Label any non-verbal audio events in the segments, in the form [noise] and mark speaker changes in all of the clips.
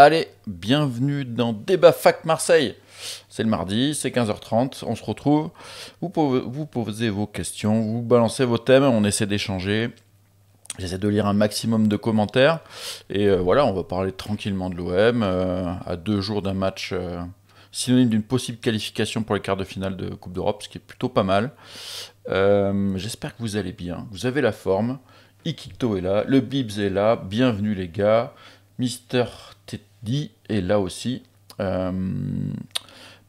Speaker 1: Allez, bienvenue dans Débat FAC Marseille. C'est le mardi, c'est 15h30, on se retrouve. Vous, posez vos questions, vous balancez vos thèmes, on essaie d'échanger. J'essaie de lire un maximum de commentaires. Et euh, voilà, on va parler tranquillement de l'OM euh, à deux jours d'un match euh, synonyme d'une possible qualification pour les quarts de finale de Coupe d'Europe, ce qui est plutôt pas mal. J'espère que vous allez bien, vous avez la forme. Ikito est là, le Bibs est là, bienvenue les gars. Mister dit. Et là aussi, euh,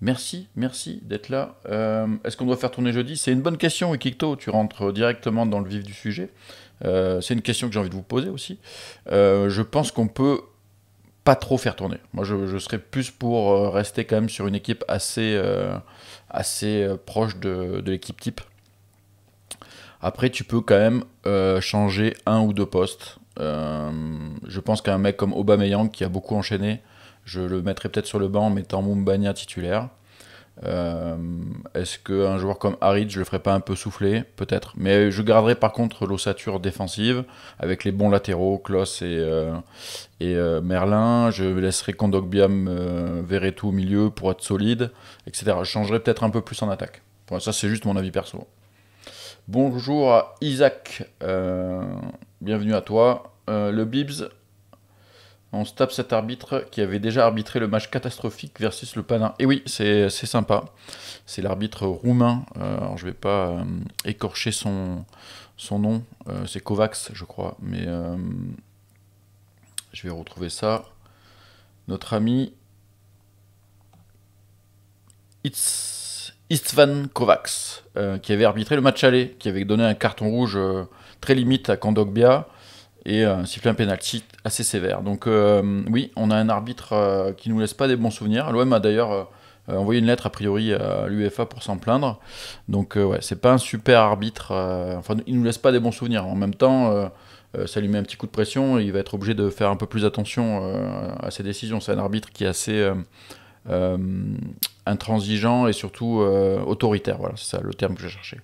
Speaker 1: merci, merci d'être là. Euh, est-ce qu'on doit faire tourner jeudi C'est une bonne question, Kikto, Tu rentres directement dans le vif du sujet. Euh, c'est une question que j'ai envie de vous poser aussi. je pense qu'on peut pas trop faire tourner. Moi, je, serais plus pour rester quand même sur une équipe assez, assez proche de l'équipe type. Après, tu peux quand même changer un ou deux postes. Euh, je pense qu'un mec comme Aubameyang qui a beaucoup enchaîné, je le mettrais peut-être sur le banc en mettant Mumbania titulaire. Euh, est-ce qu'un joueur comme Harid, je le ferais pas un peu souffler Peut-être. Mais je garderai par contre l'ossature défensive avec les bons latéraux, Klos et, euh, Merlin. Je laisserai Kondogbia tout au milieu pour être solide, etc. Je changerai peut-être un peu plus en attaque. ça, c'est juste mon avis perso. Bonjour à Isaac. Bienvenue à toi. Euh, le Bibs, on se tape cet arbitre qui avait déjà arbitré le match catastrophique versus le Panin. Et oui, c'est sympa. C'est l'arbitre roumain. Euh, alors je ne vais pas euh, écorcher son, son nom. c'est Kovacs, je crois. Mais je vais retrouver ça. Notre ami Istvan Kovacs, qui avait arbitré le match aller, qui avait donné un carton rouge très limite à Kandogbia et un euh, siffler un penalty assez sévère. Donc euh, oui, on a un arbitre qui euh, qui nous laisse pas des bons souvenirs. L'OM a d'ailleurs envoyé une lettre a priori à l'UEFA pour s'en plaindre. Donc ouais, c'est pas un super arbitre. enfin, il nous laisse pas des bons souvenirs. En même temps, ça lui met un petit coup de pression. Et il va être obligé de faire un peu plus attention à ses décisions. C'est un arbitre qui est assez intransigeant et surtout autoritaire. Voilà, c'est ça le terme que j'ai cherché.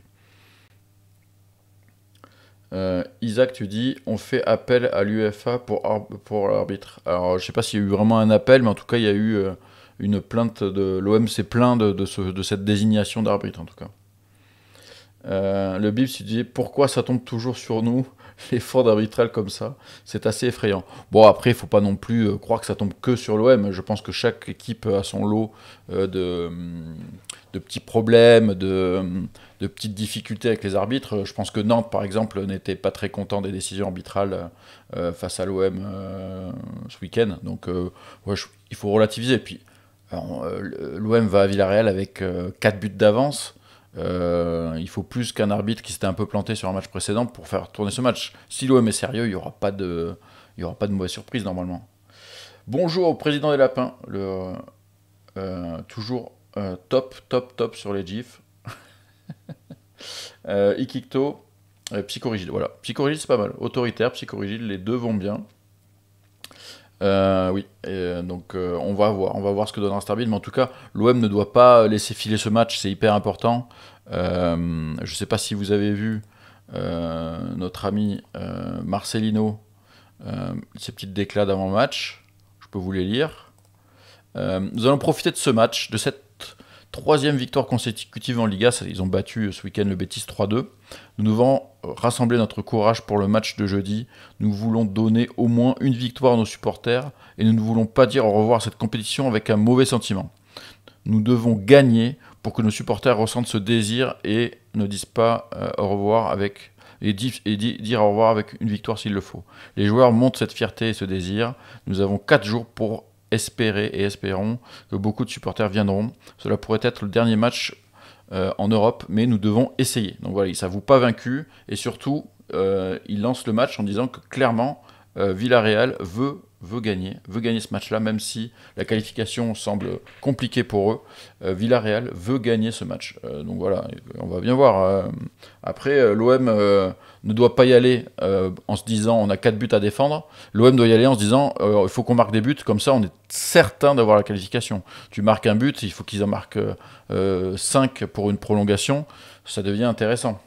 Speaker 1: Euh, Isaac, tu dis, on fait appel à l'UFA pour, l'arbitre. Alors, je ne sais pas s'il y a eu vraiment un appel, mais en tout cas, il y a eu euh, une plainte de. L'OM s'est plaint de, cette désignation d'arbitre, en tout cas. Euh, le Bible, tu dis, pourquoi ça tombe toujours sur nous, [laughs] les d'arbitral comme ça C'est assez effrayant. Bon, après, il ne faut pas non plus croire que ça tombe que sur l'OM. Je pense que chaque équipe a son lot de, de petits problèmes, de de petites difficultés avec les arbitres. Euh, je pense que Nantes, par exemple, n'était pas très content des décisions arbitrales euh, euh, face à l'OM ce week-end. Donc, il faut relativiser. Puis, l'OM va à Villarreal avec 4 buts d'avance. il faut plus qu'un arbitre qui s'était un peu planté sur un match précédent pour faire tourner ce match. Si l'OM est sérieux, il n'y aura, pas de, y aura pas de mauvaise surprise normalement. Bonjour au président des Lapins. toujours top, top, top sur les GIFs. [laughs] euh, Ikikto, euh, Psychorigide, voilà. Psychorigide, c'est pas mal. Autoritaire, Psychorigide, les deux vont bien. Euh, oui, euh, donc on va voir, on va voir ce que donnera Starbuild, mais en tout cas, l'OM ne doit pas laisser filer ce match, c'est hyper important. je ne sais pas si vous avez vu notre ami Marcelino, ses petites déclats d'avant match, je peux vous les lire. nous allons profiter de ce match, de cette Troisième victoire consécutive en Liga, ils ont battu euh, ce week-end le Betis 3-2. Nous devons euh, rassembler notre courage pour le match de jeudi. Nous voulons donner au moins une victoire à nos supporters et nous ne voulons pas dire au revoir à cette compétition avec un mauvais sentiment. Nous devons gagner pour que nos supporters ressentent ce désir et ne disent pas euh, au revoir avec et, dire au revoir avec une victoire s'il le faut. Les joueurs montrent cette fierté et ce désir. Nous avons quatre jours pour espérer et espérons que beaucoup de supporters viendront. Cela pourrait être le dernier match euh, en Europe, mais nous devons essayer. Donc voilà, il ne s'avoue pas vaincu et surtout, ils euh, il lance le match en disant que clairement, euh, Villarreal veut, veut gagner, veut gagner ce match-là, même si la qualification semble compliquée pour eux. Villarreal veut gagner ce match. donc voilà, on va bien voir. après, l'OM ne doit pas y aller euh, en se disant on a quatre buts à défendre. L'OM doit y aller en se disant euh, il faut qu'on marque des buts, comme ça on est certain d'avoir la qualification. Tu marques un but, il faut qu'ils en marquent 5 euh, pour une prolongation, ça devient intéressant.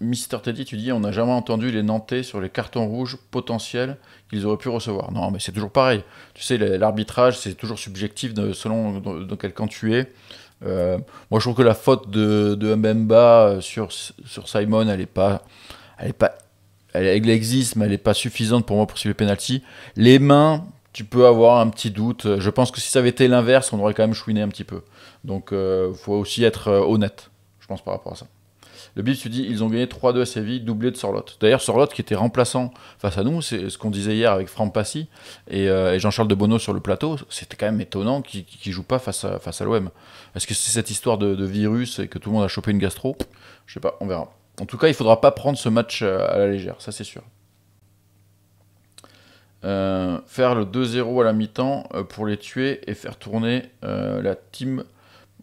Speaker 1: Mister Teddy, tu dis on n'a jamais entendu les Nantais sur les cartons rouges potentiels qu'ils auraient pu recevoir. Non, mais c'est toujours pareil. Tu sais, l'arbitrage, c'est toujours subjectif selon dans quel camp tu es. Euh, moi, je trouve que la faute de, de Mbemba euh, sur, sur Simon, elle est pas, elle est pas, elle, existe, mais elle est pas suffisante pour moi pour suivre les penalty. Les mains, tu peux avoir un petit doute. Je pense que si ça avait été l'inverse, on aurait quand même chouiné un petit peu. Donc, il euh, faut aussi être honnête, je pense par rapport à ça. Le Bif tu dit ils ont gagné 3-2 à Séville, doublé de Sorlotte. D'ailleurs, Sorlotte, qui était remplaçant face à nous, c'est ce qu'on disait hier avec Franck Passy et, euh, Jean-Charles de Bono sur le plateau, c'était quand même étonnant qu'il ne joue pas face à, face à l'OM. Est-ce que c'est cette histoire de, virus et que tout le monde a chopé une gastro Je sais pas, on verra. En tout cas, il faudra pas prendre ce match euh, à la légère, ça c'est sûr. Euh, faire le 2-0 à la mi-temps pour les tuer et faire tourner la team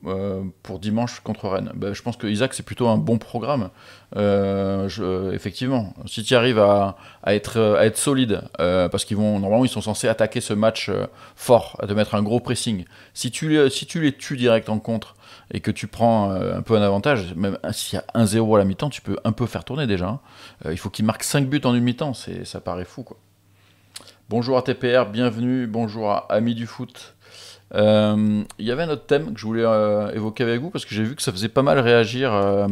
Speaker 1: euh, pour dimanche contre Rennes. Ben, je pense que Isaac, c'est plutôt un bon programme. Euh, effectivement, si tu arrives à, euh, être, solide, parce qu'ils vont normalement ils sont censés attaquer ce match fort, à te mettre un gros pressing. Si tu, les tues direct en contre et que tu prends un peu un avantage, même hein, s'il y a 1-0 à la mi-temps, tu peux un peu faire tourner déjà. Hein. il faut qu'ils marquent 5 buts en une mi-temps, ça paraît fou. Quoi. Bonjour à TPR, bienvenue, bonjour à Amis du Foot. Euh, il y avait un autre thème que je voulais euh, évoquer avec vous parce que j'ai vu que ça faisait pas mal réagir euh,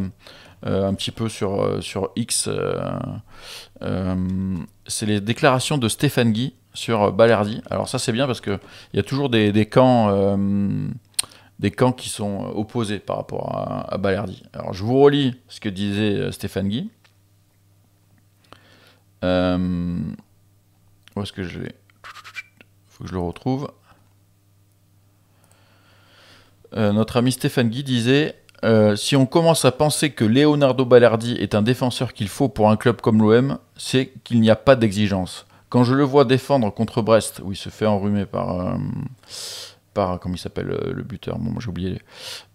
Speaker 1: un petit peu sur, sur X. c'est les déclarations de Stéphane Guy sur Balerdi. Alors ça c'est bien parce qu'il y a toujours des, des camps des camps qui sont opposés par rapport à, à, Balerdi. Alors je vous relis ce que disait Stéphane Guy. où est-ce que je l'ai faut que je le retrouve. Euh, notre ami Stéphane Guy disait euh, si on commence à penser que Leonardo Ballardi est un défenseur qu'il faut pour un club comme l'OM, c'est qu'il n'y a pas d'exigence. Quand je le vois défendre contre Brest, où il se fait enrhumer par. Euh, par comment il s'appelle le buteur Bon, j'ai oublié.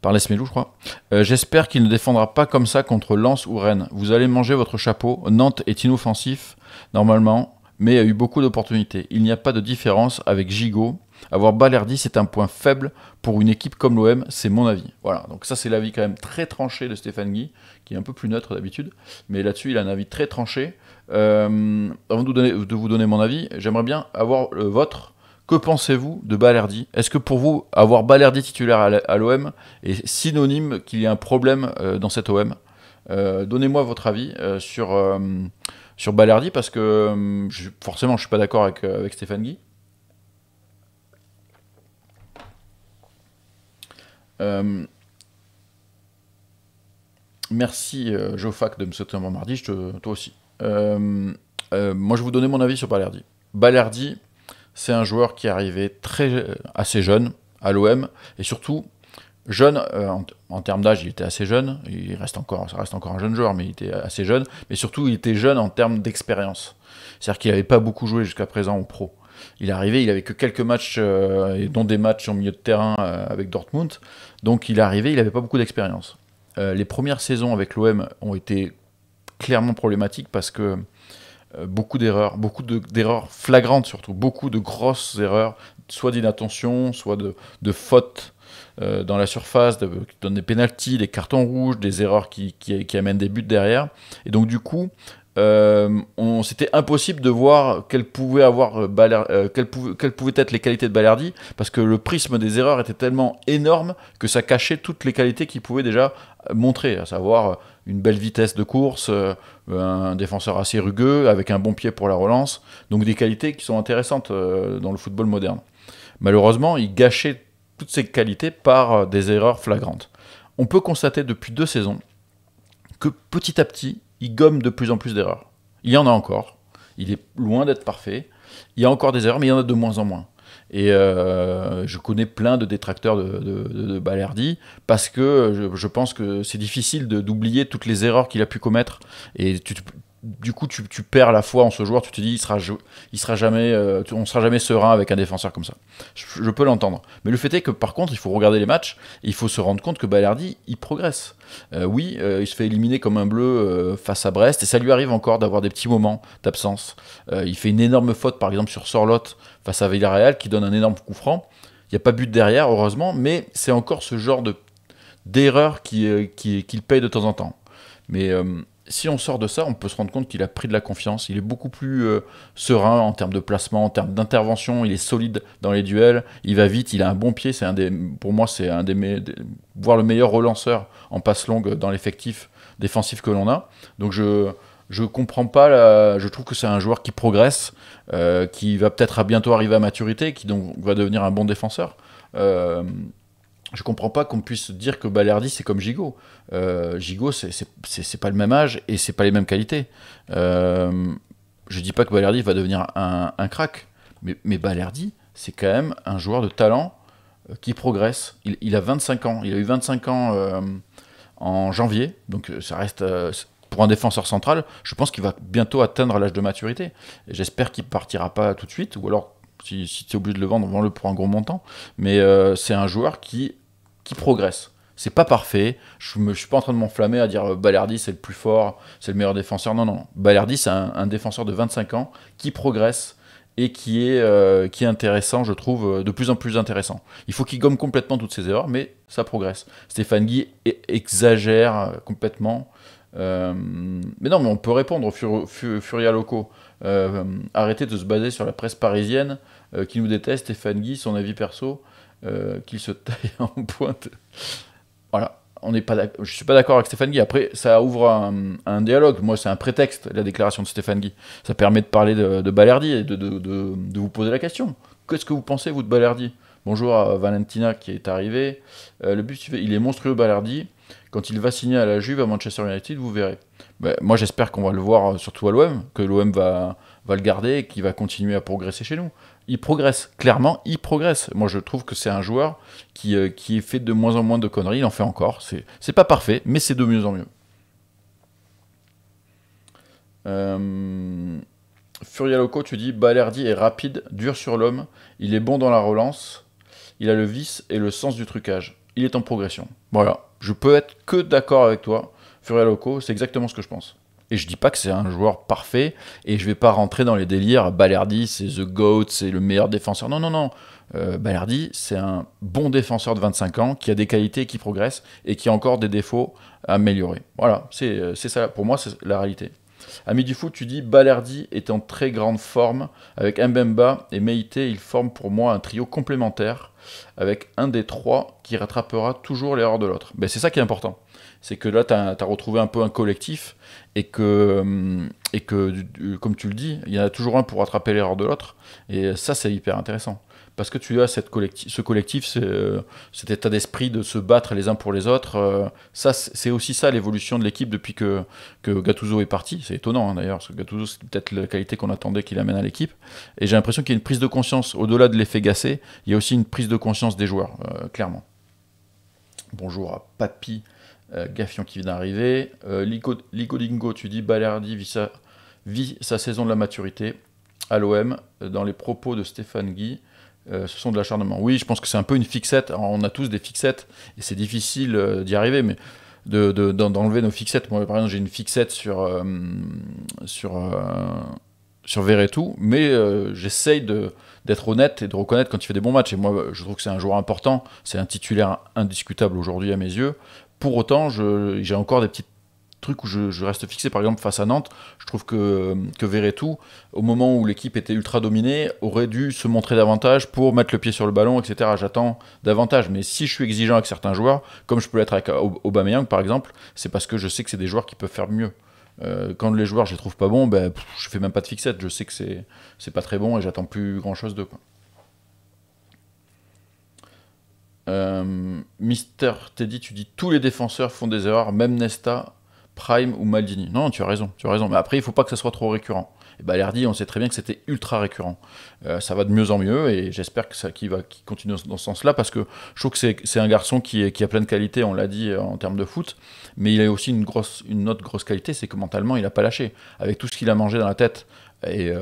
Speaker 1: Par Lesmelou, je crois. J'espère qu'il ne défendra pas comme ça contre Lens ou Rennes. Vous allez manger votre chapeau. Nantes est inoffensif, normalement, mais a eu beaucoup d'opportunités. Il n'y a pas de différence avec Gigot avoir Balerdi, c'est un point faible pour une équipe comme l'OM, c'est mon avis. Voilà, donc ça c'est l'avis quand même très tranché de Stéphane Guy, qui est un peu plus neutre d'habitude, mais là-dessus il a un avis très tranché. Euh, avant de vous, donner, mon avis, j'aimerais bien avoir le vôtre. Que pensez-vous de Balerdi Est-ce que pour vous, avoir Balerdi titulaire à l'OM est synonyme qu'il y a un problème euh, dans cet OM euh, Donnez-moi votre avis sur, sur Balerdi, parce que forcément je ne suis pas d'accord avec Stéphane Guy. Euh, merci euh, Jofac de me soutenir mardi, je toi aussi. Euh, moi, je vais vous donner mon avis sur Balardi. Balardi, c'est un joueur qui est arrivé très, assez jeune à l'OM et surtout jeune en, termes d'âge, il était assez jeune. Il reste encore, ça reste encore un jeune joueur, mais il était assez jeune. Mais surtout, il était jeune en termes d'expérience. C'est-à-dire qu'il n'avait pas beaucoup joué jusqu'à présent au pro. Il est arrivé, il avait que quelques matchs, euh, dont des matchs en milieu de terrain euh, avec Dortmund. Donc il est arrivé, il n'avait pas beaucoup d'expérience. Euh, les premières saisons avec l'OM ont été clairement problématiques parce que beaucoup d'erreurs, beaucoup d'erreurs flagrantes surtout, beaucoup de grosses erreurs, soit d'inattention, soit de, de fautes dans la surface, de, qui donnent des pénalties, des cartons rouges, des erreurs qui, amènent des buts derrière. Et donc du coup, euh, c'était impossible de voir euh, euh, quelles pouvaient, être les qualités de Balerdi, parce que le prisme des erreurs était tellement énorme que ça cachait toutes les qualités qu'il pouvait déjà montrer, à savoir une belle vitesse de course, un défenseur assez rugueux, avec un bon pied pour la relance, donc des qualités qui sont intéressantes dans le football moderne. Malheureusement, il gâchait toutes ces qualités par des erreurs flagrantes. On peut constater depuis deux saisons que petit à petit, il gomme de plus en plus d'erreurs. Il y en a encore. Il est loin d'être parfait. Il y a encore des erreurs, mais il y en a de moins en moins. Et euh, je connais plein de détracteurs de, de, parce que je, pense que c'est difficile d'oublier toutes les erreurs qu'il a pu commettre. Et tu, du coup, tu, perds la foi en ce joueur. Tu te dis, il sera, sera jamais, euh, on sera jamais serein avec un défenseur comme ça. Je, peux l'entendre. Mais le fait est que, par contre, il faut regarder les matchs et il faut se rendre compte que Balardi, il progresse. Euh, oui, euh, il se fait éliminer comme un bleu face à Brest et ça lui arrive encore d'avoir des petits moments d'absence. il fait une énorme faute, par exemple, sur Sorlotte face à Villarreal qui donne un énorme coup franc. Il n'y a pas but derrière, heureusement, mais c'est encore ce genre de d'erreur qu'il qui, paye de temps en temps. Mais si on sort de ça, on peut se rendre compte qu'il a pris de la confiance. Il est beaucoup plus euh, serein en termes de placement, en termes d'intervention. Il est solide dans les duels. Il va vite. Il a un bon pied. C'est un des, pour moi, c'est un des, meilleurs voire le meilleur relanceur en passe longue dans l'effectif défensif que l'on a. Donc je je comprends pas. La... je trouve que c'est un joueur qui progresse, euh, qui va peut-être à bientôt arriver à maturité, qui donc va devenir un bon défenseur. Euh, je comprends pas qu'on puisse dire que Balerdi c'est comme Gigot. Euh, Gigot c'est pas le même âge et c'est pas les mêmes qualités. Je euh, je dis pas que Balerdi va devenir un, un crack, mais, mais Balerdi c'est quand même un joueur de talent euh, qui progresse. Il, a 25 ans, il a eu 25 ans euh, en janvier, donc ça reste pour un défenseur central. Je pense qu'il va bientôt atteindre l'âge de maturité. J'espère qu'il ne partira pas tout de suite, ou alors si, si tu es obligé de le vendre, vends-le pour un gros montant. Mais c'est un joueur qui progresse. C'est pas parfait. Je ne suis pas en train de m'enflammer à dire euh, Balerdi, c'est le plus fort, c'est le meilleur défenseur. Non, non. Balerdi, c'est un, défenseur de 25 ans qui progresse et qui est, euh, qui est intéressant, je trouve, euh, de plus en plus intéressant. Il faut qu'il gomme complètement toutes ses erreurs, mais ça progresse. Stéphane Guy exagère complètement. mais non, mais on peut répondre au Furia Loco arrêtez de se baser sur la presse parisienne qui nous déteste, Stéphane Guy, son avis perso. Euh, qu'il se taille [laughs] en pointe. Voilà. On n'est pas je suis pas d'accord avec Stéphane Guy. Après, ça ouvre un, dialogue. Moi, c'est un prétexte, la déclaration de Stéphane Guy. Ça permet de parler de, de Balerdi et de, vous poser la question. Qu'est-ce que vous pensez, vous, de Balerdi Bonjour à Valentina qui est arrivée. Euh, le but, il est monstrueux, Balerdi. Quand il va signer à la Juve, à Manchester United, vous verrez. Ben, moi, j'espère qu'on va le voir euh, surtout à l'OM, que l'OM va, va le garder et qui va continuer à progresser chez nous. Il progresse, clairement, il progresse. Moi, je trouve que c'est un joueur qui, euh, fait de moins en moins de conneries, il en fait encore. C'est pas parfait, mais c'est de mieux en mieux. Euh, Furia Furialoco, tu dis Balerdi est rapide, dur sur l'homme, il est bon dans la relance, il a le vice et le sens du trucage. Il est en progression. Voilà, je peux être que d'accord avec toi. Furialoco, c'est exactement ce que je pense. Et je dis pas que c'est un joueur parfait, et je vais pas rentrer dans les délires, Balerdi c'est The GOAT, c'est le meilleur défenseur, non, non, non. Euh, Balerdi, c'est un bon défenseur de 25 ans qui a des qualités, qui progresse et qui a encore des défauts à améliorer. Voilà, euh, c'est ça, pour moi, c'est la réalité. Ami du foot, tu dis Balerdi est en très grande forme. Avec Mbemba et Meite, ils forment pour moi un trio complémentaire avec un des trois qui rattrapera toujours l'erreur de l'autre. mais ben, c'est ça qui est important c'est que là, tu as, retrouvé un peu un collectif et que, euh, et que, comme tu le dis, il y en a toujours un pour attraper l'erreur de l'autre. Et ça, c'est hyper intéressant. Parce que tu as cette ce collectif, euh, cet état d'esprit de se battre les uns pour les autres. Euh, ça, c'est aussi ça l'évolution de l'équipe depuis que, que Gattuso est parti. C'est étonnant hein, d'ailleurs, parce que Gattuso, c'est peut-être la qualité qu'on attendait qu'il amène à l'équipe. Et j'ai l'impression qu'il y a une prise de conscience, au-delà de l'effet gassé, il y a aussi une prise de conscience des joueurs, clairement. Bonjour à Papy euh, Gaffion qui vient d'arriver. Euh, Dingo, tu dis Balerdi vit sa, saison de la maturité à l'OM. Euh, dans les propos de Stéphane Guy, euh, ce sont de l'acharnement. Oui, je pense que c'est un peu une fixette. on a tous des fixettes et c'est difficile d'y arriver, mais d'enlever nos fixettes. Moi, par exemple, j'ai une fixette sur, sur, sur Verretou, mais j'essaye d'être honnête et de reconnaître quand il fait des bons matchs. Et moi, je trouve que c'est un joueur important, c'est un titulaire indiscutable aujourd'hui à mes yeux pour autant, j'ai encore des petits trucs où je, reste fixé, par exemple, face à Nantes, je trouve que, que Verretou, au moment où l'équipe était ultra dominée, aurait dû se montrer davantage pour mettre le pied sur le ballon, etc. J'attends davantage. Mais si je suis exigeant avec certains joueurs, comme je peux l'être avec Aubameyang, par exemple, c'est parce que je sais que c'est des joueurs qui peuvent faire mieux. Euh, quand les joueurs, je les trouve pas bons, ben, je fais même pas de fixette. Je sais que c'est pas très bon et j'attends plus grand chose d'eux. Euh, mister Teddy, tu dis tous les défenseurs font des erreurs, même Nesta, Prime ou Maldini. Non, tu as raison, tu as raison. Mais après, il faut pas que ça soit trop récurrent. Et dit, on sait très bien que c'était ultra récurrent. Euh, ça va de mieux en mieux et j'espère que ça qui va qui continue dans ce sens-là parce que je trouve que c'est un garçon qui, qui a plein de qualités, on l'a dit euh, en termes de foot, mais il a aussi une, grosse, une autre grosse qualité, c'est que mentalement, il n'a pas lâché. Avec tout ce qu'il a mangé dans la tête, et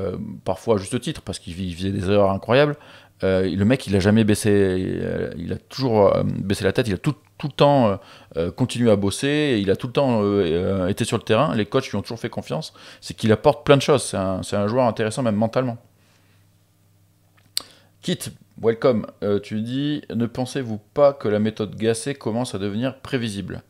Speaker 1: parfois à juste titre, parce qu'il faisait des erreurs incroyables, euh, le mec, il a jamais baissé, euh, il a toujours euh, baissé la tête, il a tout, le temps continué à bosser, il a tout le temps été sur le terrain, les coachs lui ont toujours fait confiance, c'est qu'il apporte plein de choses, c'est un, joueur intéressant même mentalement. Kit, welcome, tu dis, ne pensez-vous pas que la méthode gassée commence à devenir prévisible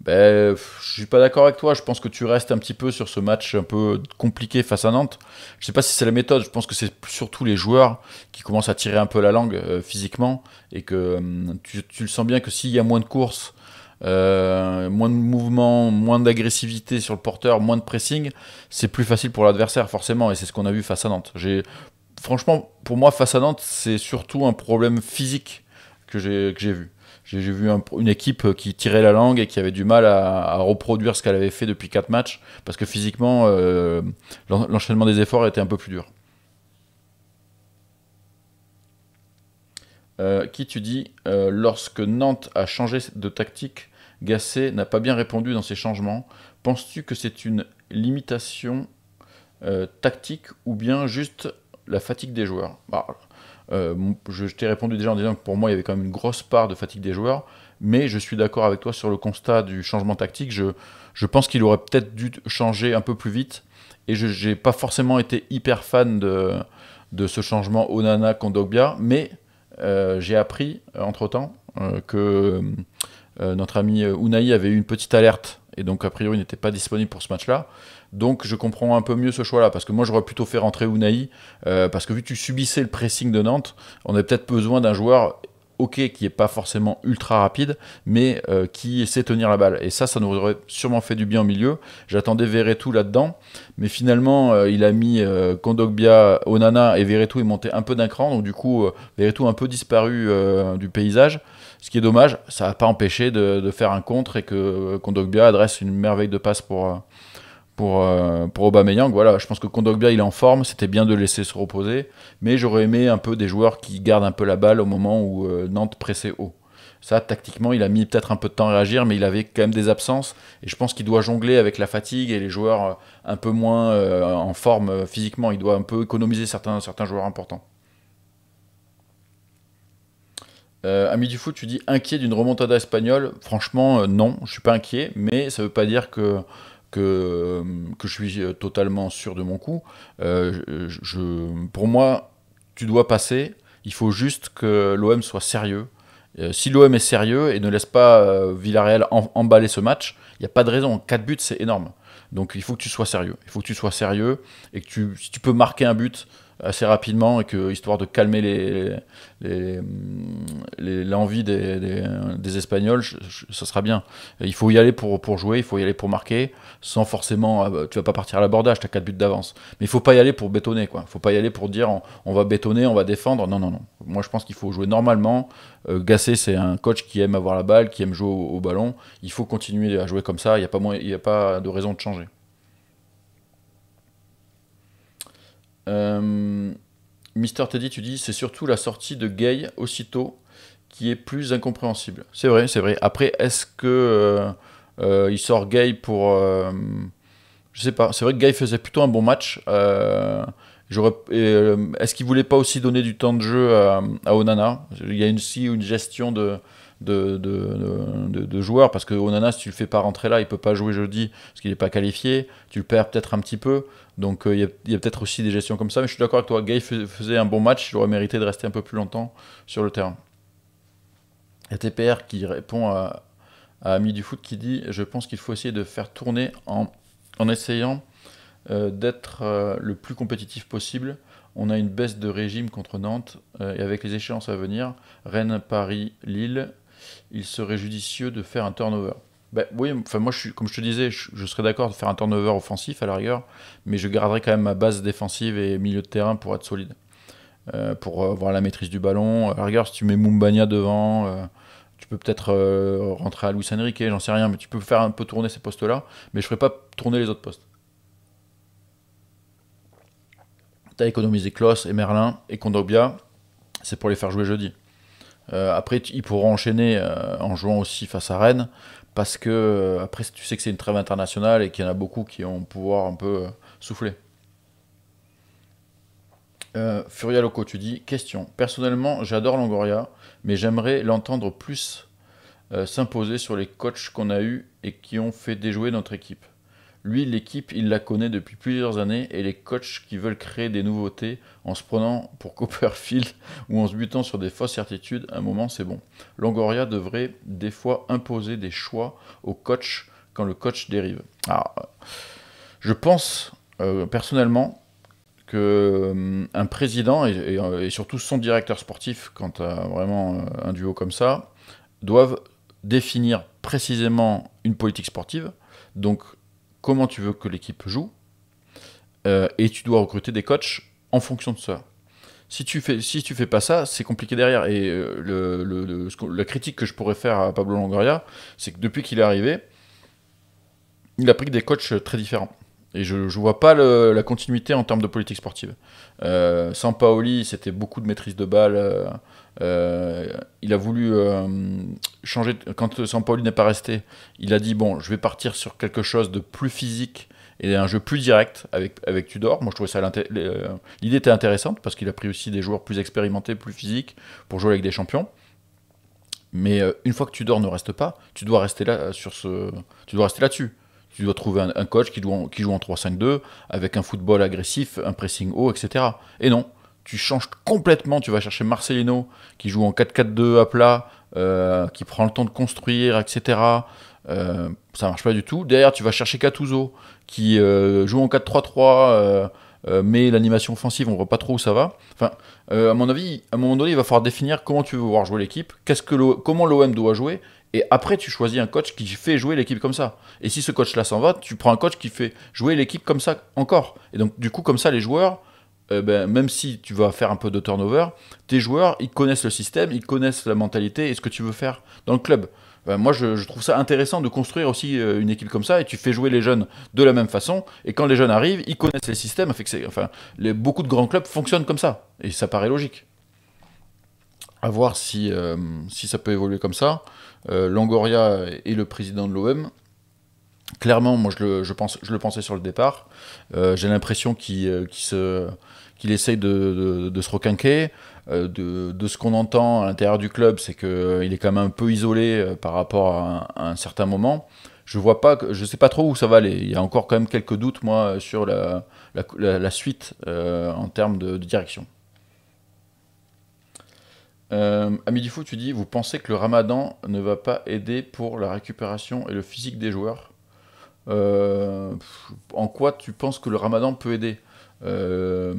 Speaker 1: ben, je suis pas d'accord avec toi. Je pense que tu restes un petit peu sur ce match un peu compliqué face à Nantes. Je sais pas si c'est la méthode. Je pense que c'est surtout les joueurs qui commencent à tirer un peu la langue euh, physiquement et que hum, tu, le sens bien que s'il y a moins de courses, euh, moins de mouvements moins d'agressivité sur le porteur, moins de pressing, c'est plus facile pour l'adversaire forcément. Et c'est ce qu'on a vu face à Nantes. J'ai franchement, pour moi, face à Nantes, c'est surtout un problème physique que j'ai vu. J'ai vu une équipe qui tirait la langue et qui avait du mal à, reproduire ce qu'elle avait fait depuis 4 matchs, parce que physiquement, euh, l'enchaînement des efforts était un peu plus dur. Euh, qui tu dis, euh, lorsque Nantes a changé de tactique, Gasset n'a pas bien répondu dans ses changements. Penses-tu que c'est une limitation tactique ou bien juste la fatigue des joueurs bah, euh, je, t'ai répondu déjà en disant que pour moi, il y avait quand même une grosse part de fatigue des joueurs, mais je suis d'accord avec toi sur le constat du changement tactique. Je, je pense qu'il aurait peut-être dû changer un peu plus vite, et je n'ai pas forcément été hyper fan de, de ce changement Onana Kondogbia, mais euh, j'ai appris euh, entre-temps que notre ami Unai avait eu une petite alerte, et donc a priori il n'était pas disponible pour ce match-là. Donc je comprends un peu mieux ce choix-là, parce que moi j'aurais plutôt fait rentrer Ounaï, euh, parce que vu que tu subissais le pressing de Nantes, on avait peut-être besoin d'un joueur ok, qui n'est pas forcément ultra rapide, mais euh, qui sait tenir la balle. Et ça, ça nous aurait sûrement fait du bien au milieu. J'attendais Verretou là-dedans, mais finalement, euh, il a mis Kondogbia, Onana et Verretou est monté un peu d'un cran, donc du coup, a un peu disparu du paysage. Ce qui est dommage, ça n'a pas empêché de, de, faire un contre et que Kondogbia adresse une merveille de passe pour, pour, euh, Aubameyang. Voilà, je pense que Kondogbia, il est en forme. C'était bien de laisser se reposer. Mais j'aurais aimé un peu des joueurs qui gardent un peu la balle au moment où euh, Nantes pressait haut. Ça, tactiquement, il a mis peut-être un peu de temps à réagir, mais il avait quand même des absences. Et je pense qu'il doit jongler avec la fatigue et les joueurs euh, un peu moins euh, en forme physiquement. Il doit un peu économiser certains, certains joueurs importants. ami du foot, tu dis inquiet d'une remontada espagnole. Franchement, non, je suis pas inquiet, mais ça veut pas dire que euh, que, je suis euh, totalement sûr de mon coup, euh, pour moi, tu dois passer. Il faut juste que l'OM soit sérieux. si l'OM est sérieux et ne laisse pas Villarreal emballer ce match, il n'y a pas de raison. 4 buts, c'est énorme. Donc il faut que tu sois sérieux. Il faut que tu sois sérieux et que tu, si tu peux marquer un but, assez rapidement et que histoire de calmer les, l'envie des, Espagnols, ça sera bien. Il faut y aller pour, pour jouer, il faut y aller pour marquer, sans forcément, ah, bah, tu vas pas partir à l'abordage, tu as 4 buts d'avance. Mais il faut pas y aller pour bétonner, quoi. faut pas y aller pour dire on, va bétonner, on va défendre. Non, non, non. Moi je pense qu'il faut jouer normalement. Euh, Gassé, c'est un coach qui aime avoir la balle, qui aime jouer au, ballon. Il faut continuer à jouer comme ça, il n'y a, pas moins, y a pas de raison de changer. Euh, Mister Teddy, tu dis, c'est surtout la sortie de Gay aussitôt qui est plus incompréhensible. C'est vrai, c'est vrai. Après, est-ce que euh, euh, il sort Gay pour, je sais pas. C'est vrai que Gay faisait plutôt un bon match. est-ce qu'il voulait pas aussi donner du temps de jeu à, Onana Il y a une, si une gestion de de, de, joueurs, parce que Onana, si tu le fais pas rentrer là, il peut pas jouer jeudi, parce qu'il n'est pas qualifié, tu le perds peut-être un petit peu, donc euh, il y a, peut-être aussi des gestions comme ça, mais je suis d'accord avec toi, Gay faisait un bon match, il aurait mérité de rester un peu plus longtemps sur le terrain. Et TPR qui répond à, à Ami du Foot qui dit, je pense qu'il faut essayer de faire tourner en, essayant euh, d'être euh, le plus compétitif possible. On a une baisse de régime contre Nantes et avec les échéances à venir, Rennes, Paris, Lille, il serait judicieux de faire un turnover. Ben, oui, enfin moi, je suis, comme je te disais, je, serais d'accord de faire un turnover offensif à la rigueur, mais je garderai quand même ma base défensive et milieu de terrain pour être solide, euh, pour euh, avoir la maîtrise du ballon. À la rigueur, si tu mets Mumbania devant, euh, tu peux peut-être rentrer à Luis Enrique, j'en sais rien, mais tu peux faire un peu tourner ces postes-là, mais je ne ferai pas tourner les autres postes. Tu as économisé Klaus et Merlin et Kondobia, c'est pour les faire jouer jeudi. Euh, après, ils pourront enchaîner euh, en jouant aussi face à Rennes, parce que euh, après, tu sais que c'est une trêve internationale et qu'il y en a beaucoup qui vont pouvoir un peu souffler. Furia Loco, tu dis question. Personnellement, j'adore Longoria, mais j'aimerais l'entendre plus s'imposer sur les coachs qu'on a eus et qui ont fait déjouer notre équipe. Lui, l'équipe, il la connaît depuis plusieurs années et les coachs qui veulent créer des nouveautés en se prenant pour Copperfield [laughs] ou en se butant sur des fausses certitudes, à un moment c'est bon. Longoria devrait des fois imposer des choix aux coach quand le coach dérive. je pense euh, personnellement qu'un euh, président euh, et, surtout son directeur sportif, quand à vraiment un duo comme ça, doivent définir précisément une politique sportive. Donc comment tu veux que l'équipe joue, euh, et tu dois recruter des coachs en fonction de ça. Si tu fais, si tu fais pas ça, c'est compliqué derrière. Et euh, le, la critique que je pourrais faire à Pablo Longoria, c'est que depuis qu'il est arrivé, il a pris des coachs très différents. Et je ne vois pas la continuité en termes de politique sportive. Euh, sans Paoli, c'était beaucoup de maîtrise de balle euh, il a voulu euh, changer. Quand Saint-Paul n'est pas resté, il a dit bon, je vais partir sur quelque chose de plus physique et un jeu plus direct avec, avec Tudor. Moi, je trouvais ça euh, l'idée était intéressante parce qu'il a pris aussi des joueurs plus expérimentés, plus physiques pour jouer avec des champions. Mais une fois que Tudor ne reste pas, tu dois rester là sur ce, tu dois rester là-dessus. Tu dois trouver un, coach qui joue qui joue en 3-5-2 avec un football agressif, un pressing haut, etc. Et non, tu changes complètement, tu vas chercher Marcelino qui joue en 4-4-2 à plat, euh, qui prend le temps de construire, etc. Euh, ça marche pas du tout. Derrière, tu vas chercher Catuzo qui euh, joue en 4-3-3, mais l'animation offensive, on voit pas trop où ça va. Enfin, à mon avis, à un moment donné, il va falloir définir comment tu veux voir jouer l'équipe, qu'est-ce que comment l'OM doit jouer, et après, tu choisis un coach qui fait jouer l'équipe comme ça. Et si ce coach-là s'en va, tu prends un coach qui fait jouer l'équipe comme ça encore. Et donc, du coup, comme ça, les joueurs euh, ben, même si tu vas faire un peu de turnover, tes joueurs, ils connaissent le système, ils connaissent la mentalité et ce que tu veux faire dans le club. Ben, moi, je, trouve ça intéressant de construire aussi euh, une équipe comme ça et tu fais jouer les jeunes de la même façon. Et quand les jeunes arrivent, ils connaissent les systèmes. Fait enfin, beaucoup de grands clubs fonctionnent comme ça et ça paraît logique. À voir si, euh, ça peut évoluer comme ça. l'Angoria Longoria est le président de l'OM clairement, moi je le, pense, je le pensais sur le départ. J'ai l'impression qu'il se, qu'il essaye de, se requinquer. Euh, de, ce qu'on entend à l'intérieur du club, c'est qu'il euh, est quand même un peu isolé euh, par rapport à un, certain moment. Je vois pas, je sais pas trop où ça va aller. Il y a encore quand même quelques doutes moi sur la, la, suite en termes de, direction. Euh, Amidifou, tu dis, vous pensez que le Ramadan ne va pas aider pour la récupération et le physique des joueurs En quoi tu penses que le Ramadan peut aider euh,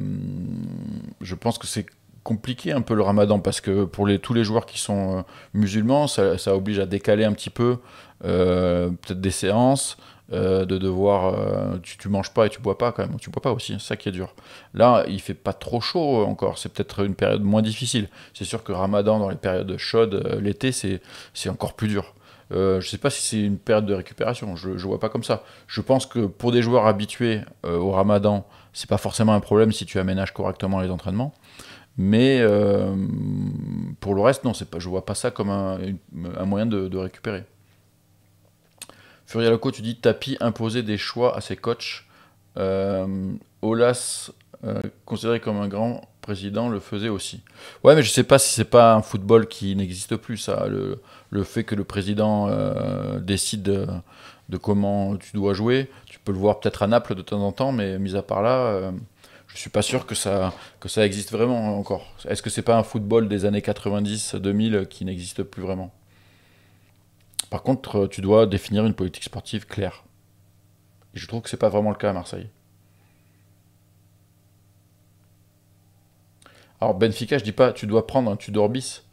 Speaker 1: je pense que c'est compliqué un peu le ramadan parce que pour les, tous les joueurs qui sont euh, musulmans, ça, oblige à décaler un petit peu euh, peut-être des séances, de devoir. tu, manges pas et tu bois pas quand même, tu bois pas aussi, c'est ça qui est dur. Là, il fait pas trop chaud encore, c'est peut-être une période moins difficile. C'est sûr que ramadan dans les périodes chaudes, l'été, c'est encore plus dur. je sais pas si c'est une période de récupération, je vois pas comme ça. Je pense que pour des joueurs habitués au ramadan, c'est pas forcément un problème si tu aménages correctement les entraînements. Mais euh, pour le reste, non, pas, je vois pas ça comme un, un moyen de, récupérer. Furia Loco, tu dis tapis imposer des choix à ses coachs. Euh, Olas, euh, considéré comme un grand président, le faisait aussi. Ouais, mais je sais pas si c'est pas un football qui n'existe plus, ça. Le, le, fait que le président euh, décide de comment tu dois jouer, peux le voir peut-être à Naples de temps en temps, mais mis à part là, euh, je ne suis pas sûr que ça, que ça existe vraiment encore. Est-ce que ce n'est pas un football des années 90-2000 qui n'existe plus vraiment Par contre, tu dois définir une politique sportive claire. je trouve que ce n'est pas vraiment le cas à Marseille. Alors Benfica, je ne dis pas tu dois prendre un Tudor bis.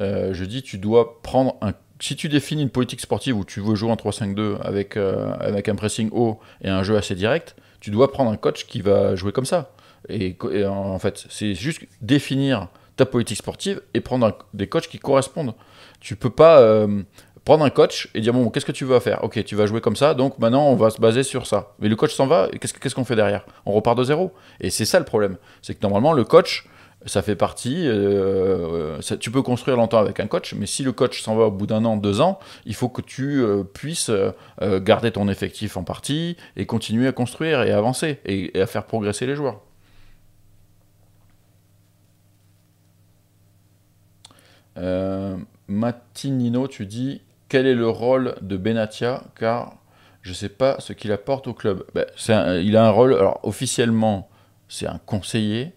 Speaker 1: Euh, je dis tu dois prendre un si tu définis une politique sportive où tu veux jouer en 3-5-2 avec, euh, avec un pressing haut et un jeu assez direct, tu dois prendre un coach qui va jouer comme ça. Et, en fait, c'est juste définir ta politique sportive et prendre des coachs qui correspondent. Tu peux pas euh, prendre un coach et dire bon qu'est-ce que tu veux faire ok tu vas jouer comme ça donc maintenant on va se baser sur ça mais le coach s'en va qu'est-ce qu'on fait derrière on repart de zéro et c'est ça le problème c'est que normalement le coach ça fait partie. Euh, euh, tu peux construire longtemps avec un coach, mais si le coach s'en va au bout d'un an, deux ans, il faut que tu euh, puisses garder ton effectif en partie et continuer à construire et avancer et, à faire progresser les joueurs. Matinino, tu dis quel est le rôle de Benatia car je ne sais pas ce qu'il apporte au club. Ben, il a un rôle, alors officiellement c'est un conseiller,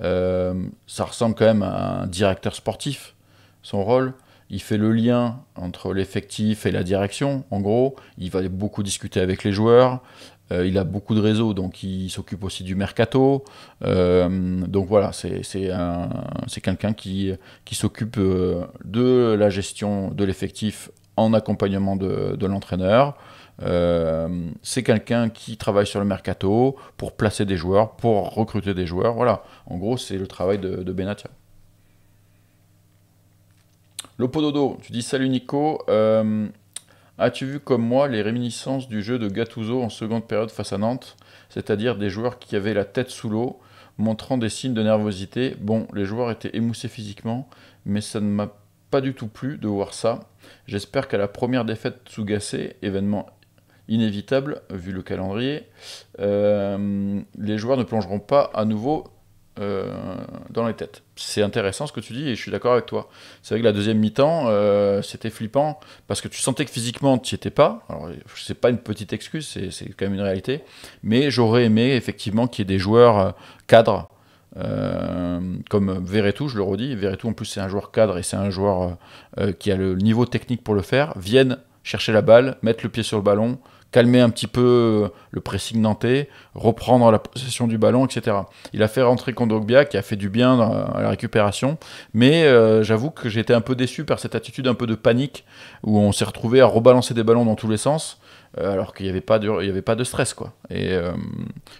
Speaker 1: euh, ça ressemble quand même à un directeur sportif, son rôle. Il fait le lien entre l'effectif et la direction, en gros. Il va beaucoup discuter avec les joueurs. Euh, il a beaucoup de réseaux, donc il s'occupe aussi du mercato. Euh, donc voilà, c'est quelqu'un qui, s'occupe de la gestion de l'effectif en accompagnement de l'entraîneur. Euh, c'est quelqu'un qui travaille sur le mercato pour placer des joueurs, pour recruter des joueurs. Voilà, en gros, c'est le travail de, Benatia. Benatia. Dodo, tu dis salut Nico. Euh, as-tu vu comme moi les réminiscences du jeu de Gattuso en seconde période face à Nantes, c'est-à-dire des joueurs qui avaient la tête sous l'eau, montrant des signes de nervosité Bon, les joueurs étaient émoussés physiquement, mais ça ne m'a pas du tout plu de voir ça. J'espère qu'à la première défaite Tsugase, événement inévitable vu le calendrier. Euh, les joueurs ne plongeront pas à nouveau euh, dans les têtes. C'est intéressant ce que tu dis et je suis d'accord avec toi. C'est vrai que la deuxième mi-temps, euh, c'était flippant parce que tu sentais que physiquement tu n'y étais pas. Alors, n'est pas une petite excuse, c'est quand même une réalité. Mais j'aurais aimé effectivement qu'il y ait des joueurs cadres comme Veretout, je le redis. Veretout, en plus, c'est un joueur cadre et c'est un joueur qui a le niveau technique pour le faire. Viennent chercher la balle, mettre le pied sur le ballon, calmer un petit peu euh, le pressing nantais, reprendre la possession du ballon, etc. Il a fait rentrer Kondogbia qui a fait du bien à la récupération, mais euh, j'avoue que j'étais un peu déçu par cette attitude un peu de panique où on s'est retrouvé à rebalancer des ballons dans tous les sens euh, alors qu'il n'y avait, pas de, avait pas de stress. quoi. Et je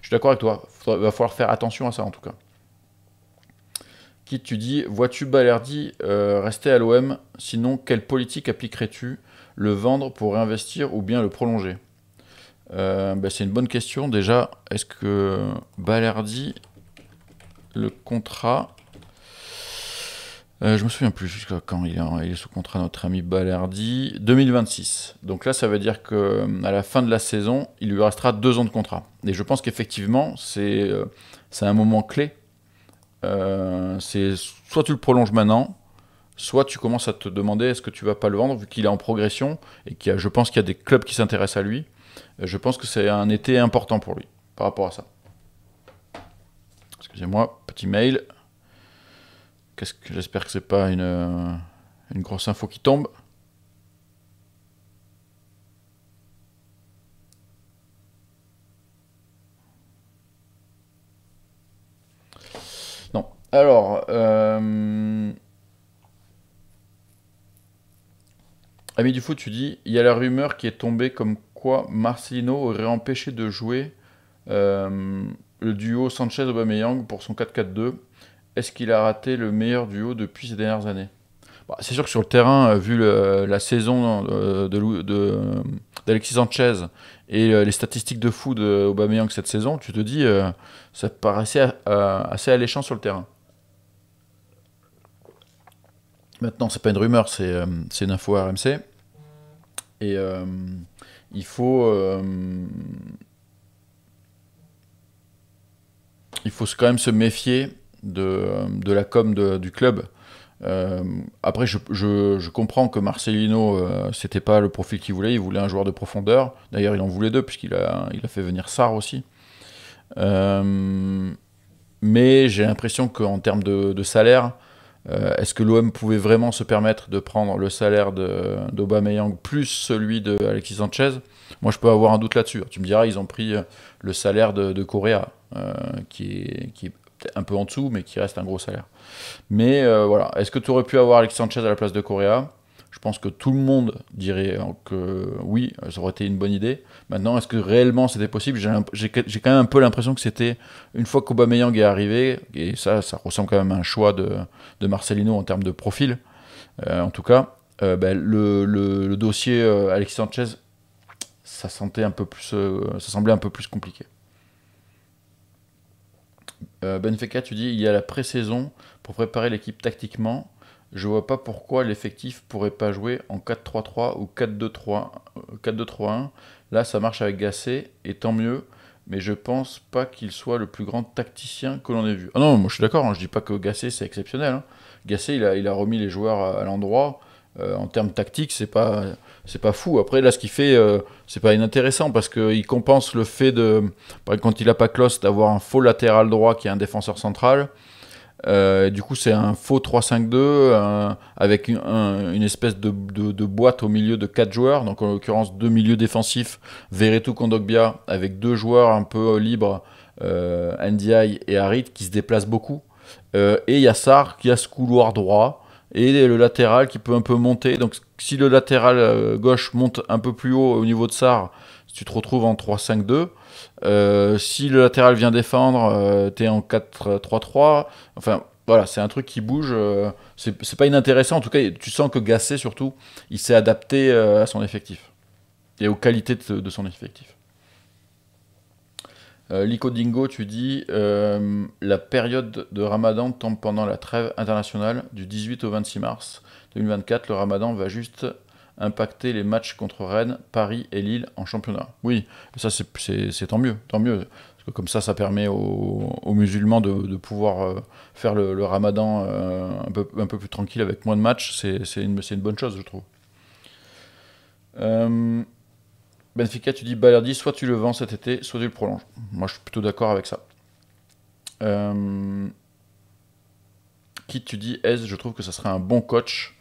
Speaker 1: suis d'accord avec toi, il va falloir faire attention à ça en tout cas. Qui tu dis, vois-tu Balerdi rester à l'OM Sinon, quelle politique appliquerais-tu Le vendre pour réinvestir ou bien le prolonger euh, bah, c'est une bonne question. Déjà, est-ce que Balerdi, le contrat. Euh, je me souviens plus jusqu'à quand il est, sous contrat, notre ami Balerdi. 2026. Donc là, ça veut dire que euh, à la fin de la saison, il lui restera deux ans de contrat. Et je pense qu'effectivement, c'est euh, c'est un moment clé. c'est soit tu le prolonges maintenant, soit tu commences à te demander est-ce que tu vas pas le vendre vu qu'il est en progression et qu'il je pense qu'il y a des clubs qui s'intéressent à lui. Euh, je pense que c'est un été important pour lui par rapport à ça. Excusez-moi, petit mail. Qu'est-ce que j'espère que c'est pas une, euh, grosse info qui tombe. Non. Alors, euh, Ami du fou, tu dis, il y a la rumeur qui est tombée comme pourquoi Marcelino aurait empêché de jouer euh, le duo Sanchez-Aubameyang pour son 4-4-2 Est-ce qu'il a raté le meilleur duo depuis ces dernières années bah, C'est sûr que sur le terrain, euh, vu la saison euh, d'Alexis Sanchez et les statistiques de fou d'Aubameyang cette saison, tu te dis, ça paraissait assez alléchant sur le terrain. Maintenant, c'est pas une rumeur, c'est une info RMC. Et il faut. Euh, il faut quand même se méfier de, la com du club. Euh, après, je, comprends que Marcelino, euh, c'était pas le profil qu'il voulait. Il voulait un joueur de profondeur. D'ailleurs, il en voulait deux, puisqu'il a, il a fait venir Sarr aussi. mais j'ai l'impression qu'en termes de, salaire, euh, est-ce que l'OM pouvait vraiment se permettre de prendre le salaire d'Aubameyang plus celui d'Alexis Sanchez Moi, je peux avoir un doute là-dessus. Tu me diras, ils ont pris euh, le salaire de, de Correa, euh, qui est, un peu en dessous, mais qui reste un gros salaire. Mais voilà, est-ce que tu aurais pu avoir Alexis Sanchez à la place de Correa je pense que tout le monde dirait que oui, ça aurait été une bonne idée. Maintenant, est-ce que réellement c'était possible J'ai quand même un peu l'impression que c'était, une fois qu'Aubameyang est arrivé, et ça, ça ressemble quand même à un choix de, Marcelino en termes de profil, euh, en tout cas, euh, ben, le, dossier euh, Alexis Sanchez, ça, sentait un peu plus, ça semblait un peu plus compliqué. Benfica, tu dis, il y a la pré-saison pour préparer l'équipe tactiquement je vois pas pourquoi l'effectif pourrait pas jouer en 4-3-3 ou 4-2-3-1. Euh, là, ça marche avec Gasset, et tant mieux. Mais je pense pas qu'il soit le plus grand tacticien que l'on ait vu. Ah non, moi je suis d'accord, hein, je dis pas que Gasset c'est exceptionnel. Hein. Gasset, il a, remis les joueurs à, l'endroit. Euh, en termes tactiques, c'est pas c'est pas fou. Après là, ce qu'il fait, euh, c'est pas inintéressant parce qu'il compense le fait de quand il a pas Klos d'avoir un faux latéral droit qui est un défenseur central. Euh, du coup, c'est un faux 3-5-2 euh, avec une, espèce de, boîte au milieu de quatre joueurs. Donc, en l'occurrence, deux milieux défensifs, Veretout Kondogbia, avec deux joueurs un peu libres, euh, Ndiaye et Harit, qui se déplacent beaucoup. Euh, et il y a Sar qui a ce couloir droit et le latéral qui peut un peu monter. Donc, si le latéral gauche monte un peu plus haut au niveau de Sar, tu te retrouves en 3-5-2. Euh, si le latéral vient défendre, tu euh, t'es en 4-3-3. Enfin, voilà, c'est un truc qui bouge. Euh, c'est pas inintéressant. En tout cas, tu sens que Gasset, surtout, il s'est adapté à son effectif et aux qualités de, son effectif. Lico Dingo, tu dis la période de Ramadan tombe pendant la trêve internationale du 18 au 26 mars 2024. Le Ramadan va juste impacter les matchs contre Rennes, Paris et Lille en championnat. Oui, ça c'est tant mieux, tant mieux. Parce que comme ça, ça permet aux, musulmans de, de pouvoir euh, faire le, ramadan euh, un, peu, un, peu, plus tranquille avec moins de matchs. C'est une, une, bonne chose, je trouve. Euh, Benfica, tu dis Balerdi, soit tu le vends cet été, soit tu le prolonges. Moi, je suis plutôt d'accord avec ça. qui tu dis Ez, je trouve que ça serait un bon coach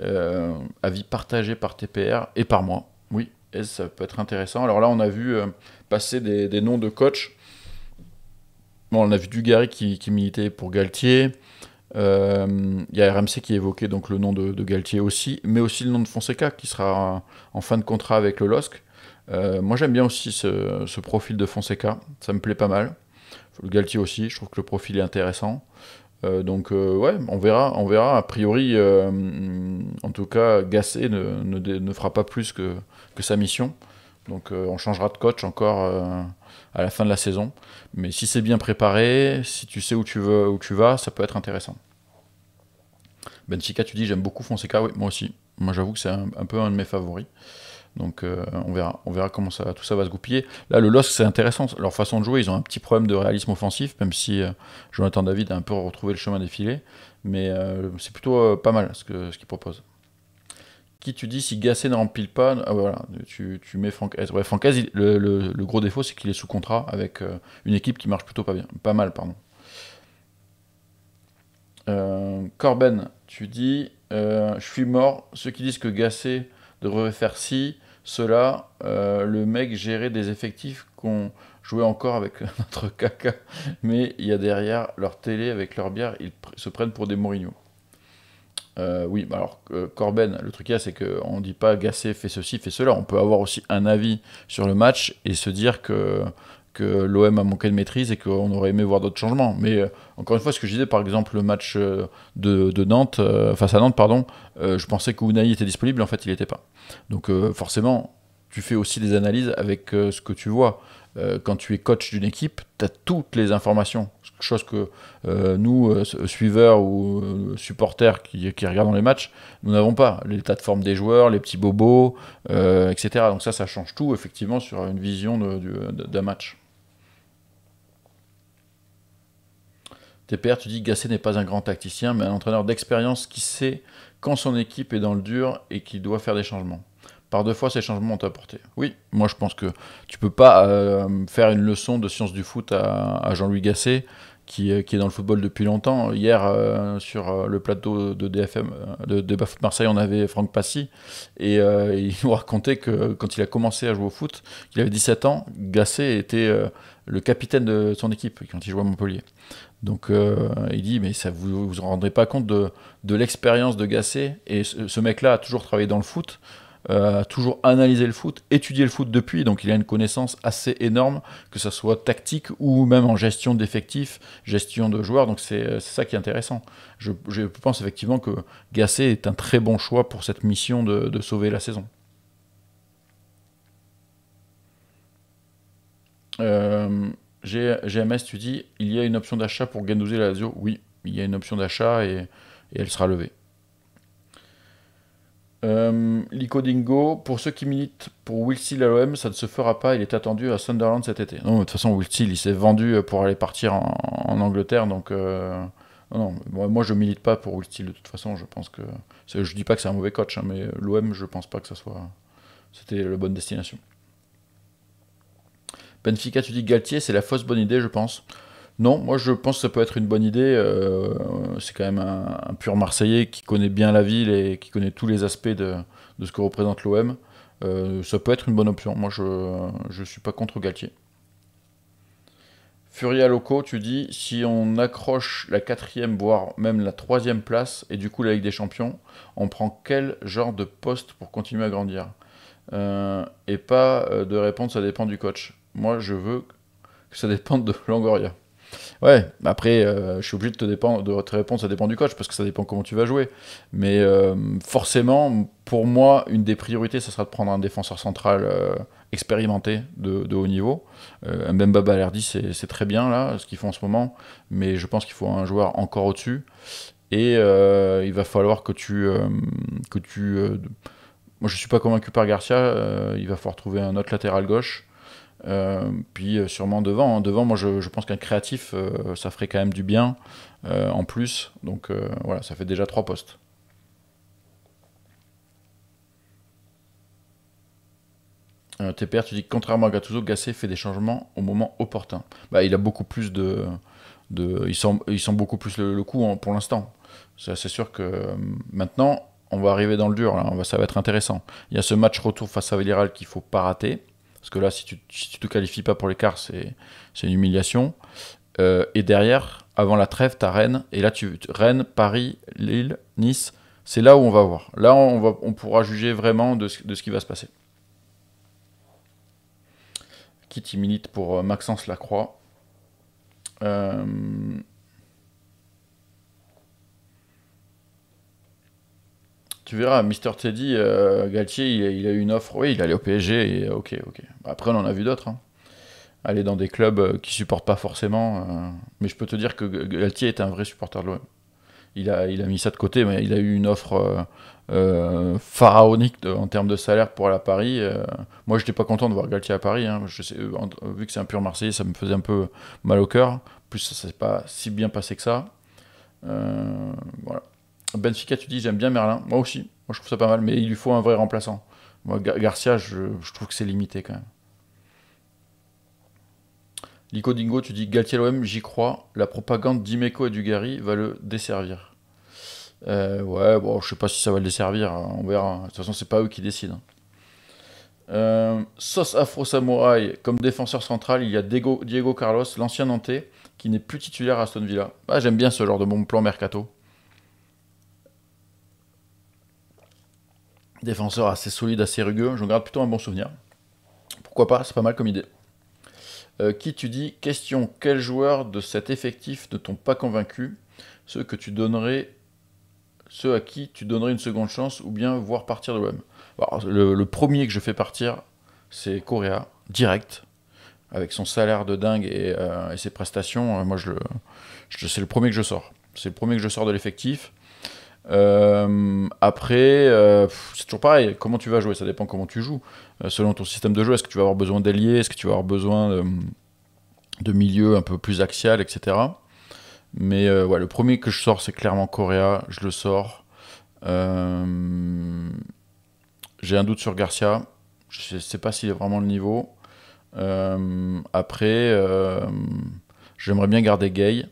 Speaker 1: euh, avis partagé par TPR et par moi. Oui, ça peut être intéressant. Alors là, on a vu euh, passer des, noms de coachs. on a vu Dugarry qui, militait pour Galtier. Euh, il y a RMC qui évoquait donc le nom de, Galtier aussi, mais aussi le nom de Fonseca qui sera en fin de contrat avec le LOSC. moi j'aime bien aussi ce, ce, profil de Fonseca, ça me plaît pas mal. Le Galtier aussi, je trouve que le profil est intéressant. Euh, donc euh, ouais, on verra, on verra. A priori, euh, mm, en tout cas, Gassé ne, fera pas plus que, sa mission. Donc on changera de coach encore à la fin de la saison. Mais si c'est bien préparé, si tu sais où tu, veux, où tu vas, ça peut être intéressant. Benfica, tu dis j'aime beaucoup Fonseca, oui, moi aussi. Moi j'avoue que c'est un, peu un de mes favoris. Donc euh, on, verra, on verra comment ça, tout ça va se goupiller. Là, le LOSC, c'est intéressant. Leur façon de jouer, ils ont un petit problème de réalisme offensif, même si euh, Jonathan David a un peu retrouvé le chemin défilé. Mais euh, c'est plutôt pas mal ce qu'ils ce proposent. Qui tu dis si Gasset n'empile pas ah, voilà, tu, mets Franck Franck le, gros défaut, c'est qu'il est sous contrat avec une équipe qui marche plutôt pas, bien, pas mal. pardon. Corben, tu dis Je suis mort. Ceux qui disent que Gasset devrait faire si cela, euh, le mec gérait des effectifs qu'on jouait encore avec [laughs] notre caca, mais il y a derrière leur télé avec leur bière, ils se prennent pour des Mourinho. Euh, oui, alors euh, Corben, le truc là, c'est qu'on ne dit pas Gassé fait ceci, fait cela. On peut avoir aussi un avis sur le match et se dire que l'OM a manqué de maîtrise et qu'on aurait aimé voir d'autres changements. Mais euh, encore une fois, ce que je disais, par exemple, le match euh, de, Nantes, euh, face à Nantes, pardon, je pensais que Unai était disponible, en fait, il n'était pas. Donc forcément, tu fais aussi des analyses avec ce que tu vois. quand tu es coach d'une équipe, tu as toutes les informations. Chose que nous, suiveurs ou supporters qui, qui, regardons les matchs, nous n'avons pas. L'état de forme des joueurs, les petits bobos, etc. Donc ça, ça change tout, effectivement, sur une vision d'un match. TPR, tu dis Gasset n'est pas un grand tacticien, mais un entraîneur d'expérience qui sait quand son équipe est dans le dur et qu'il doit faire des changements. Par deux fois, ces changements ont apporté. Oui, moi je pense que tu peux pas euh, faire une leçon de science du foot à, Jean-Louis Gasset, euh, qui, est dans le football depuis longtemps. Hier, euh, sur le plateau de DFM, de Foot Marseille, on avait Franck Passy, et il nous racontait que quand il a commencé à jouer au foot, qu'il avait 17 ans, Gasset était le capitaine de son équipe quand il jouait à Montpellier. Donc euh, il dit, mais ça vous vous en rendrez pas compte de, l'expérience de Gasset. Et ce, mec-là a toujours travaillé dans le foot, euh, a toujours analysé le foot, étudié le foot depuis. Donc il a une connaissance assez énorme, que ce soit tactique ou même en gestion d'effectifs, gestion de joueurs. Donc c'est ça qui est intéressant. Je, pense effectivement que Gasset est un très bon choix pour cette mission de, de sauver la saison. Euh, GMS, tu dis, il y a une option d'achat pour Gendouzi et Lazio. Oui, il y a une option d'achat et, elle sera levée. Euh, Lico Dingo, pour ceux qui militent pour Will à l'OM, ça ne se fera pas. Il est attendu à Sunderland cet été. Non, de toute façon, Will il s'est vendu pour aller partir en, Angleterre. Donc, euh, non, moi, je ne milite pas pour Will de toute façon. Je pense que. Je dis pas que c'est un mauvais coach, hein, mais l'OM, je pense pas que ça soit. C'était la bonne destination. Benfica, tu dis Galtier, c'est la fausse bonne idée, je pense. Non, moi je pense que ça peut être une bonne idée. Euh, c'est quand même un, pur Marseillais qui connaît bien la ville et qui connaît tous les aspects de, ce que représente l'OM. Euh, ça peut être une bonne option. Moi je ne suis pas contre Galtier. Furia Loco, tu dis, si on accroche la quatrième, voire même la troisième place, et du coup la Ligue des Champions, on prend quel genre de poste pour continuer à grandir euh, Et pas de réponse, ça dépend du coach. Moi, je veux que ça dépende de Longoria. Ouais, après, euh, je suis obligé de te, dépendre, de répondre, ça dépend du coach, parce que ça dépend comment tu vas jouer. Mais euh, forcément, pour moi, une des priorités, ça sera de prendre un défenseur central euh, expérimenté de, de, haut niveau. Mbemba Balerdi, c'est très bien, là, ce qu'ils font en ce moment, mais je pense qu'il faut un joueur encore au-dessus. Et il va falloir que tu... que tu moi, je ne suis pas convaincu par Garcia, il va falloir trouver un autre latéral gauche euh, puis euh, sûrement devant. Hein. Devant, moi, je, pense qu'un créatif, euh, ça ferait quand même du bien en plus. Donc voilà, ça fait déjà trois postes. TPR, tu dis que contrairement à Gattuso, Gasset fait des changements au moment opportun. Bah, il a beaucoup plus de, de il, sent, beaucoup plus le, coup hein, pour l'instant. C'est sûr que maintenant, on va arriver dans le dur. Là. Ça va être intéressant. Il y a ce match retour face à Villarreal qu'il faut pas rater. Parce que là, si tu, si te qualifies pas pour l'écart, c'est, une humiliation. Euh, et derrière, avant la trêve, tu as Rennes. Et là, tu, Rennes, Paris, Lille, Nice. C'est là où on va voir. Là, on, va, on pourra juger vraiment de ce, de ce qui va se passer. Kitty milite pour euh, Maxence Lacroix. Euh, Tu verras, Mister Teddy, euh, Galtier, il, a eu une offre. Oui, il allait au PSG. Et, ok, ok. Après, on en a vu d'autres. Hein. Aller dans des clubs euh, qui supportent pas forcément. Euh, mais je peux te dire que Galtier est un vrai supporter de l'OM. Il a, mis ça de côté, mais il a eu une offre pharaonique en termes de salaire pour aller à Paris. moi, je n'étais pas content de voir Galtier à Paris. Hein. vu que c'est un pur Marseillais, ça me faisait un peu mal au cœur. plus, ça ne s'est pas si bien passé que ça. voilà. Benfica, tu dis, j'aime bien Merlin. Moi aussi, moi je trouve ça pas mal, mais il lui faut un vrai remplaçant. Moi, Garcia, je, trouve que c'est limité quand même. Lico Dingo, tu dis Galtier l'OM, j'y crois. La propagande d'Imeco et du Gary va le desservir. Euh, ouais, bon, je sais pas si ça va le desservir, hein. on verra. Hein. De toute façon, c'est pas eux qui décident. Hein. Euh, Sos Afro Samouraï, comme défenseur central, il y a Diego, Carlos, l'ancien Nantais, qui n'est plus titulaire à Aston Villa. Bah, j'aime bien ce genre de bon plan mercato. Défenseur assez solide, assez rugueux. J'en garde plutôt un bon souvenir. Pourquoi pas, c'est pas mal comme idée. Euh, qui tu dis Question quel joueur de cet effectif ne t'ont pas convaincu Ceux que tu donnerais, ceux à qui tu donnerais une seconde chance ou bien voir partir de l'OM le, premier que je fais partir, c'est Correa, direct, avec son salaire de dingue et, euh, ses prestations. Euh, moi, je, je c'est le premier que je sors. C'est le premier que je sors de l'effectif. Euh, après, euh, c'est toujours pareil. Comment tu vas jouer Ça dépend comment tu joues. Euh, selon ton système de jeu, est-ce que tu vas avoir besoin d'ailier Est-ce que tu vas avoir besoin de, milieu un peu plus axial, etc. Mais le premier que je sors, c'est clairement Correa. Je le sors. J'ai un doute sur Garcia. Je ne sais, pas s'il est vraiment le niveau. après, j'aimerais bien garder Gay.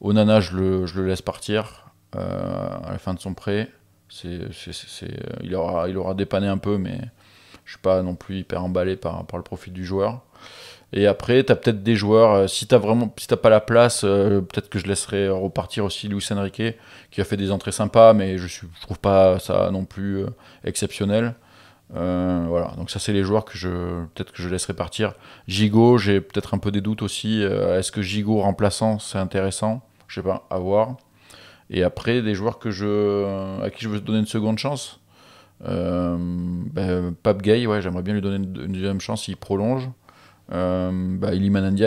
Speaker 1: Onana, je je le laisse partir. Euh, à la fin de son prêt. C'est, euh, il, aura, il aura dépanné un peu, mais je suis pas non plus hyper emballé par, par le profit du joueur. Et après, tu as peut-être des joueurs, euh, si tu vraiment, si pas la place, peut-être que je laisserai repartir aussi Luis Enrique, qui a fait des entrées sympas, mais je ne trouve pas ça non plus exceptionnel. voilà, donc ça c'est les joueurs que je peut-être que je laisserai partir. Gigot, j'ai peut-être un peu des doutes aussi. Est-ce que Gigot remplaçant c'est intéressant Je ne sais pas, à voir. Et après, des joueurs que je, à qui je veux donner une seconde chance. Euh, ben, Gay, ouais, j'aimerais bien lui donner une, deuxième chance s'il prolonge. Euh, bah,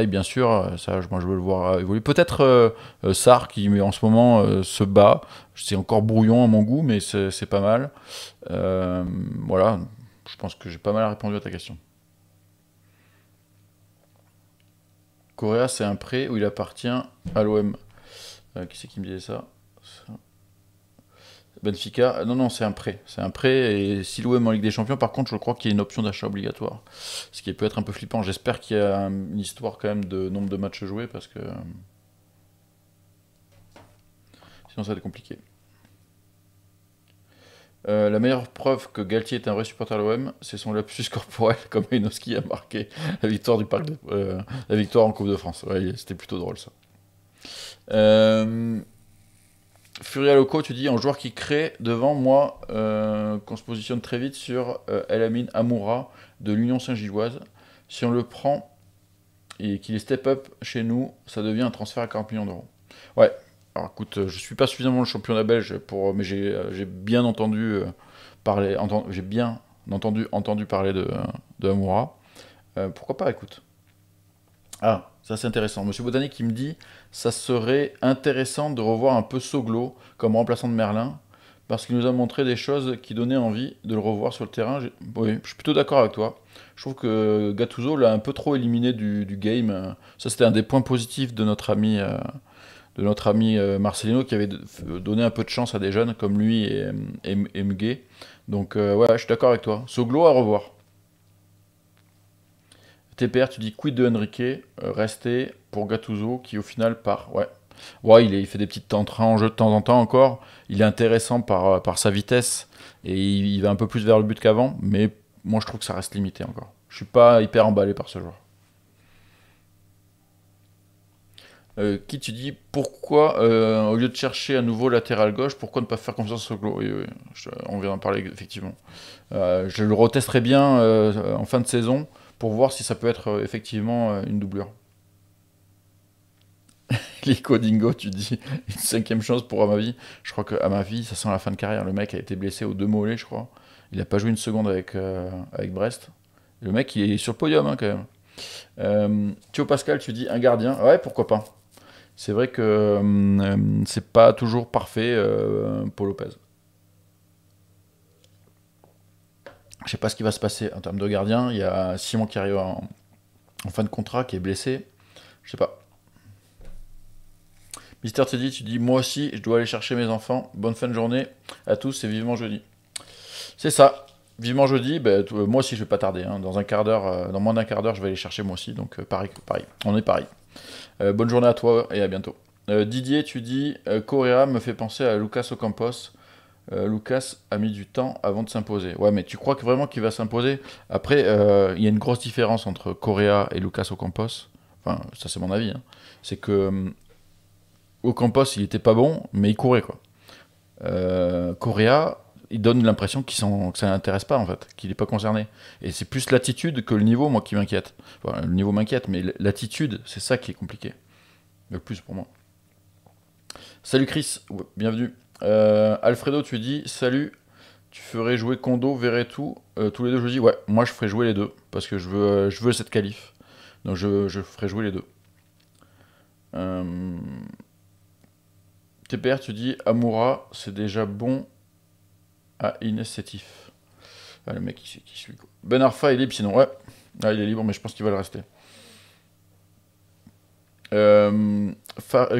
Speaker 1: bien sûr, ça, je veux le voir évoluer. Peut-être euh, euh, Sar qui en ce moment euh, se bat. C'est encore brouillon à mon goût, mais c'est pas mal. voilà, je pense que j'ai pas mal répondu à ta question. Correa, c'est un prêt où il appartient à l'OM. qui c'est qui me disait ça Benfica, euh, non, non, c'est un prêt. C'est un prêt. Et si l'OM en Ligue des Champions, par contre, je crois qu'il y a une option d'achat obligatoire. Ce qui peut être un peu flippant. J'espère qu'il y a une histoire quand même de nombre de matchs joués parce que. Euh, sinon, ça va être compliqué. Euh, la meilleure preuve que Galtier est un vrai supporter de l'OM, c'est son lapsus corporel, [laughs] comme Inoski a marqué la victoire, du parc de, la victoire en Coupe de France. c'était plutôt drôle ça. Euh, Furia Loco, tu dis un joueur qui crée devant moi, euh, qu'on se positionne très vite sur elamin euh, El Amoura de l'Union Saint-Gilloise. Si on le prend et qu'il est step-up chez nous, ça devient un transfert à 40 millions d'euros. Ouais, alors écoute, je suis pas suffisamment le championnat belge, pour, mais j'ai euh, bien entendu parler, j'ai bien entendu, entendu parler de, de Amoura. pourquoi pas, écoute. Ah, ça, c'est intéressant. Monsieur Botani qui me dit ça serait intéressant de revoir un peu Soglo comme remplaçant de Merlin, parce qu'il nous a montré des choses qui donnaient envie de le revoir sur le terrain. Oui, je suis plutôt d'accord avec toi. Je trouve que Gattuso l'a un peu trop éliminé du, game. Ça, c'était un des points positifs de notre ami. Euh, de notre ami euh, Marcelino qui avait donné un peu de chance à des jeunes comme lui et, et, Donc euh, ouais, je suis d'accord avec toi. Soglo à revoir. TPR, tu dis quid de Henrique, euh, rester pour Gattuso qui au final part. Ouais, ouais il, il fait des petites entrées en jeu de temps en temps encore. Il est intéressant par, euh, sa vitesse et il, va un peu plus vers le but qu'avant, mais moi je trouve que ça reste limité encore. Je suis pas hyper emballé par ce joueur. Euh, qui tu dis pourquoi au lieu de chercher à nouveau latéral gauche pourquoi ne pas faire confiance au Glo on vient d'en parler effectivement je le retesterai bien en fin de saison pour voir si ça peut être euh, effectivement euh, une doublure. [laughs] Lico Dingo, tu dis [laughs] une cinquième chance pour Amavi. Je crois que vie, ça sent la fin de carrière. Le mec a été blessé aux deux mollets, je crois. Il n'a pas joué une seconde avec, euh, avec Brest. Le mec, il est sur le podium hein, quand même. Pascal, tu dis un gardien. Ouais, pourquoi pas. C'est vrai que c'est pas toujours parfait pour Lopez. Je ne sais pas ce qui va se passer en termes de gardien. Il y a Simon qui arrive en, fin de contrat, qui est blessé. Je ne sais pas. Mister Teddy, tu dis Moi aussi, je dois aller chercher mes enfants. Bonne fin de journée à tous et vivement jeudi. C'est ça. Vivement jeudi, ben, euh, moi aussi je ne vais pas tarder. Hein. Dans un quart euh, dans moins d'un quart d'heure, je vais aller chercher moi aussi. Donc euh, pareil, pareil, on est pareil. bonne journée à toi et à bientôt. Didier, tu dis Correa me fait penser à Lucas Ocampos. Euh, Lucas a mis du temps avant de s'imposer. Ouais, mais tu crois que vraiment qu'il va s'imposer Après, euh, il y a une grosse différence entre Correa et Lucas Ocampos. Enfin, ça c'est mon avis. Hein. C'est que euh, Ocampos, il était pas bon, mais il courait quoi. Correa, il donne l'impression que ça l'intéresse pas en fait, qu'il n'est pas concerné. Et c'est plus l'attitude que le niveau, moi, qui m'inquiète. le niveau m'inquiète, mais l'attitude, c'est ça qui est compliqué. Le plus pour moi. Salut Chris, bienvenue. Euh, Alfredo, tu dis Salut, tu ferais jouer Kondo, verrais tout, euh, tous les deux je dis, Ouais, moi je ferais jouer les deux, parce que je veux, euh, je veux cette qualif. Donc je, je jouer les deux. TPR, tu dis Amoura, c'est déjà bon à Inestitif. Ah, le mec qui, suit. Ben est libre sinon, ouais. Ah, il est libre, mais je pense qu'il va le rester. Euh,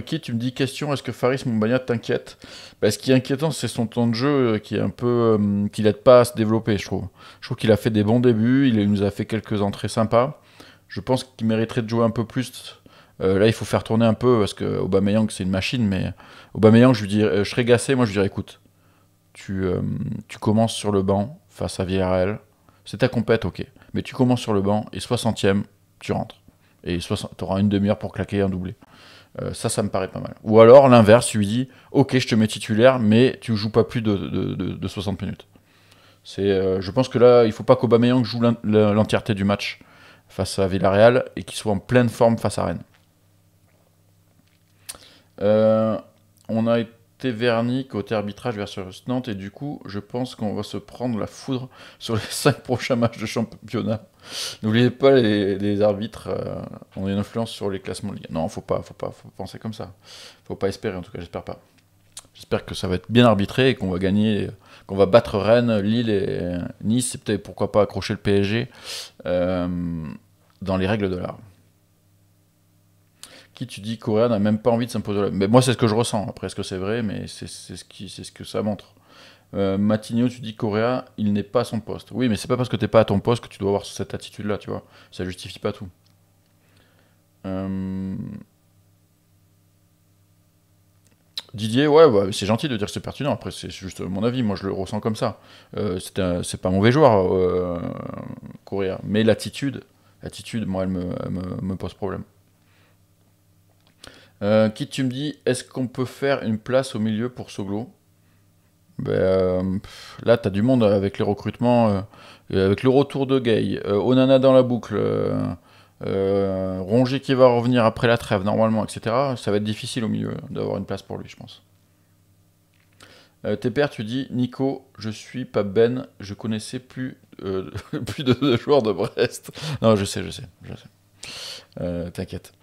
Speaker 1: qui euh, tu me dis question, est-ce que Faris Mbanya t'inquiète bah, Ce qui est inquiétant, c'est son temps de jeu euh, qui est un peu, euh, qui l'aide pas à se développer, je trouve. Je trouve qu'il a fait des bons débuts, il nous a fait quelques entrées sympas. Je pense qu'il mériterait de jouer un peu plus. là, il faut faire tourner un peu parce que Aubameyang c'est une machine, mais Aubameyang, je lui dirais, je serais gassé, moi je lui dirais, écoute, tu, tu commences sur le banc face à VRL c'est ta compète, ok, mais tu commences sur le banc et 60e, tu rentres et tu auras une demi-heure pour claquer un doublé. Euh, ça, ça me paraît pas mal. Ou alors l'inverse, tu lui dis Ok, je te mets titulaire, mais tu joues pas plus de, 60 minutes. C'est, euh, je pense que là, il faut pas qu'Aubameyang joue l'entièreté du match face à Villarreal et qu'il soit en pleine forme face à Rennes. Euh, on a été verni côté arbitrage versus Nantes. Et du coup, je pense qu'on va se prendre la foudre sur les 5 [laughs] prochains matchs de championnat. N'oubliez pas les, arbitres euh, ont une influence sur les classements ligue. Non, faut pas, faut pas, penser comme ça. Faut pas espérer, en tout cas, j'espère pas. J'espère que ça va être bien arbitré et qu'on va gagner, qu'on va battre Rennes, Lille et Nice, et peut-être pourquoi pas accrocher le PSG euh, dans les règles de l'art tu dis Correa n'a même pas envie de s'imposer. Mais moi, c'est ce que je ressens. Après, est-ce que c'est vrai Mais c'est ce, qui, ce que ça montre. Euh, tu dis Correa, il n'est pas à son poste. Oui, mais c'est pas parce que t'es pas à ton poste que tu dois avoir cette attitude-là, tu vois. Ça justifie pas tout. Euh, Didier, ouais, bah, c'est gentil de dire que c'est pertinent. Après, c'est juste mon avis. Moi, je le ressens comme ça. Euh, c'est pas un mauvais joueur, Correa. Euh, mais l'attitude, l'attitude, moi, elle elle me pose problème. Euh, qui tu me dis, est-ce qu'on peut faire une place au milieu pour Soglo ben, euh, Là, tu as du monde avec les recrutements, euh, avec le retour de Gay, Onana dans la boucle, Rongé qui va revenir après la trêve normalement, etc. Ça va être difficile au milieu d'avoir une place pour lui, je pense. pères tu dis, Nico, je suis pas Ben, je connaissais plus, [laughs] plus de, de joueurs de Brest. non, je sais, je sais, je sais. T'inquiète.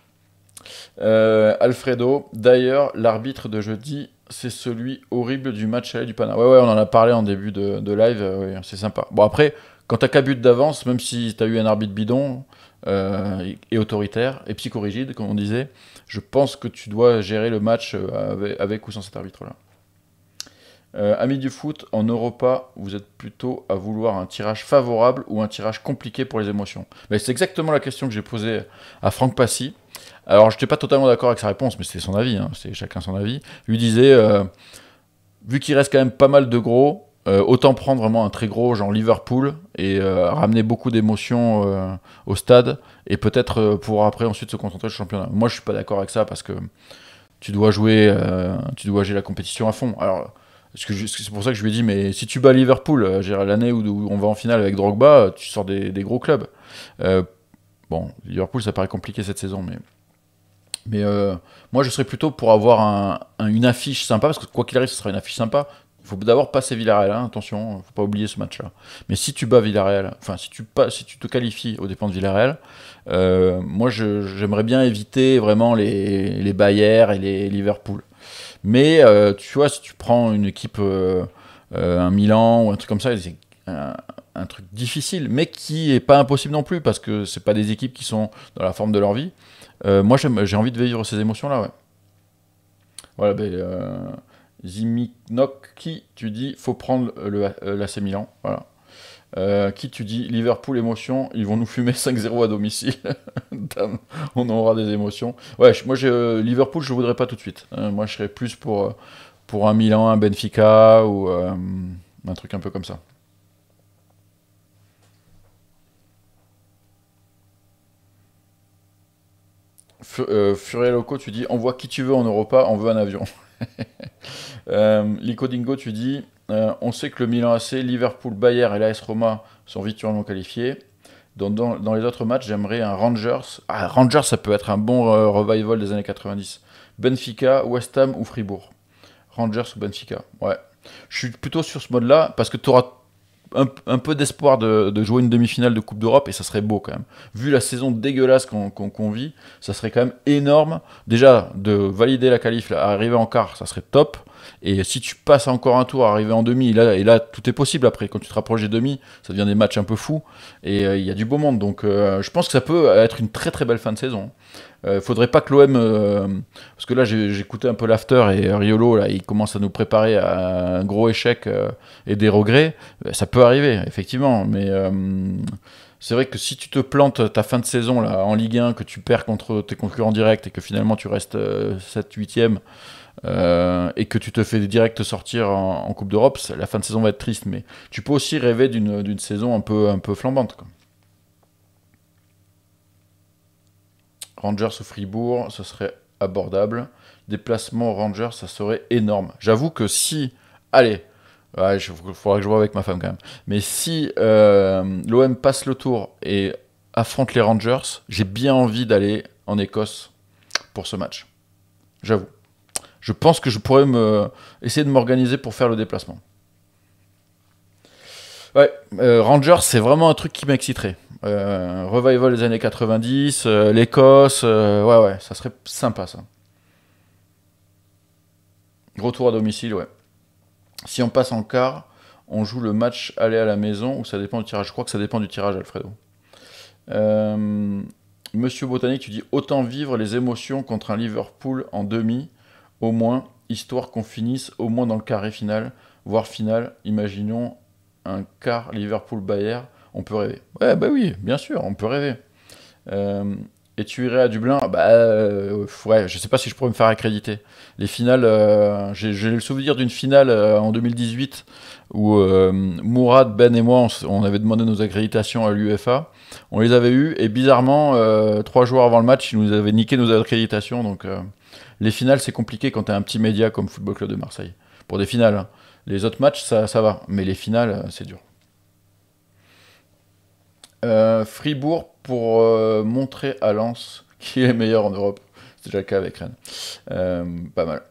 Speaker 1: Euh, Alfredo, d'ailleurs, l'arbitre de jeudi, c'est celui horrible du match du Panama. Ouais, ouais, on en a parlé en début de, live, euh, c'est sympa. Bon, après, quand t'as qu'un but d'avance, même si t'as eu un arbitre bidon euh, et autoritaire et psychorigide, comme on disait, je pense que tu dois gérer le match avec, ou sans cet arbitre-là. amis du foot, en Europa, vous êtes plutôt à vouloir un tirage favorable ou un tirage compliqué pour les émotions Mais ben, c'est exactement la question que j'ai posée à Franck Passy alors je n'étais pas totalement d'accord avec sa réponse, mais c'était son avis, hein. c'est chacun son avis, lui disait, euh, vu qu'il reste quand même pas mal de gros, euh, autant prendre vraiment un très gros genre Liverpool et euh, ramener beaucoup d'émotions au stade et peut-être pouvoir après ensuite se concentrer sur le championnat. Moi je ne suis pas d'accord avec ça parce que tu dois jouer, tu dois gérer la compétition à fond. Alors c'est pour ça que je lui ai dit, mais si tu bats Liverpool, l'année où, on va en finale avec Drogba, tu sors des, des gros clubs. bon, Liverpool, ça paraît compliqué cette saison, mais mais euh, moi, je serais plutôt pour avoir une affiche sympa, parce que quoi qu'il arrive, ce sera une affiche sympa. Il faut d'abord passer Villarreal, hein, attention, hein, faut pas oublier ce match-là. Mais si tu bats Villarreal, enfin si tu si tu te qualifies aux dépens de Villarreal, euh, moi j'aimerais bien éviter vraiment les, les Bayern et les Liverpool. Mais euh, tu vois, si tu prends une équipe, un Milan ou un truc comme ça, c'est un, un, truc difficile, mais qui n'est pas impossible non plus, parce que c'est pas des équipes qui sont dans la forme de leur vie. Euh, moi, j'ai envie de vivre ces émotions-là, ouais. Voilà, ben, euh, qui tu dis, faut prendre le, euh, l'AC Milan, voilà. Euh, qui tu dis Liverpool émotion, ils vont nous fumer 5-0 [laughs] à domicile. [laughs] on aura des émotions. Ouais, moi Liverpool, je voudrais pas tout de suite. Hein. moi je serais plus pour, pour un Milan, un Benfica ou un truc un peu comme ça. F euh, tu dis On voit qui tu veux en Europa, on veut un avion. [laughs] Euh, Lico Dingo, tu dis euh, on sait que le Milan AC, Liverpool, Bayern et l'AS Roma sont victorieusement qualifiés. Dans, dans, les autres matchs, j'aimerais un Rangers. Ah, Rangers, ça peut être un bon revival des années 90. Benfica, West Ham ou Fribourg. Rangers ou Benfica. Ouais. Je suis plutôt sur ce mode-là parce que tu auras un, peu d'espoir de, jouer une demi-finale de Coupe d'Europe et ça serait beau quand même. Vu la saison dégueulasse qu'on vit, ça serait quand même énorme. Déjà, de valider la qualif, arriver en quart, ça serait top. Et si tu passes encore un tour, arriver en demi, là, et là, tout est possible après. Quand tu te rapproches des demi, ça devient des matchs un peu fous. Et euh, il y a du beau monde. Donc euh, je pense que ça peut être une très très belle fin de saison ne euh, faudrait pas que l'OM. Euh, parce que là, j'ai écouté un peu l'after et euh, Riolo, là, il commence à nous préparer à un gros échec et des regrets. Ça peut arriver, effectivement. Mais c'est vrai que si tu te plantes ta fin de saison là, en Ligue 1, que tu perds contre tes concurrents directs et que finalement tu restes 7-8ème. et que tu te fais direct sortir en, Coupe d'Europe, la fin de saison va être triste, mais tu peux aussi rêver d'une saison un peu, un peu flambante. Rangers au Fribourg, ce serait abordable. Déplacement Rangers, ça serait énorme. J'avoue que si. Allez, il faudra que je vois avec ma femme quand même. Mais si euh, l'OM passe le tour et affronte les Rangers, j'ai bien envie d'aller en Écosse pour ce match. J'avoue. Je pense que je pourrais me, essayer de m'organiser pour faire le déplacement. Ouais, euh, Rangers, c'est vraiment un truc qui m'exciterait. Euh, revival des années 90, l'Ecosse euh, l'Écosse, euh, ouais, ouais, ça serait sympa ça. Retour à domicile, ouais. Si on passe en quart, on joue le match aller à la maison ou ça dépend du tirage Je crois que ça dépend du tirage, Alfredo. Monsieur Botanique, tu dis autant vivre les émotions contre un Liverpool en demi, au moins, histoire qu'on finisse au moins dans le carré final, voire final. Imaginons un quart Liverpool-Bayern on peut rêver. Ouais, bah oui, bien sûr, on peut rêver. Euh, et tu irais à Dublin Bah ne euh, ouais, je sais pas si je pourrais me faire accréditer. Les finales, euh, j'ai le souvenir d'une finale en 2018 où Mourad, Ben et moi, on, avait demandé nos accréditations à l'UFA. On les avait eues et bizarrement, trois jours avant le match, ils nous avaient niqué nos accréditations. Donc les finales, c'est compliqué quand tu as un petit média comme Football Club de Marseille. Pour des finales, hein. les autres matchs, ça va, mais les finales, c'est dur. Euh, Fribourg pour euh, montrer à Lens [laughs] qui est meilleur en Europe. C'est déjà le cas avec Rennes. Euh, pas mal.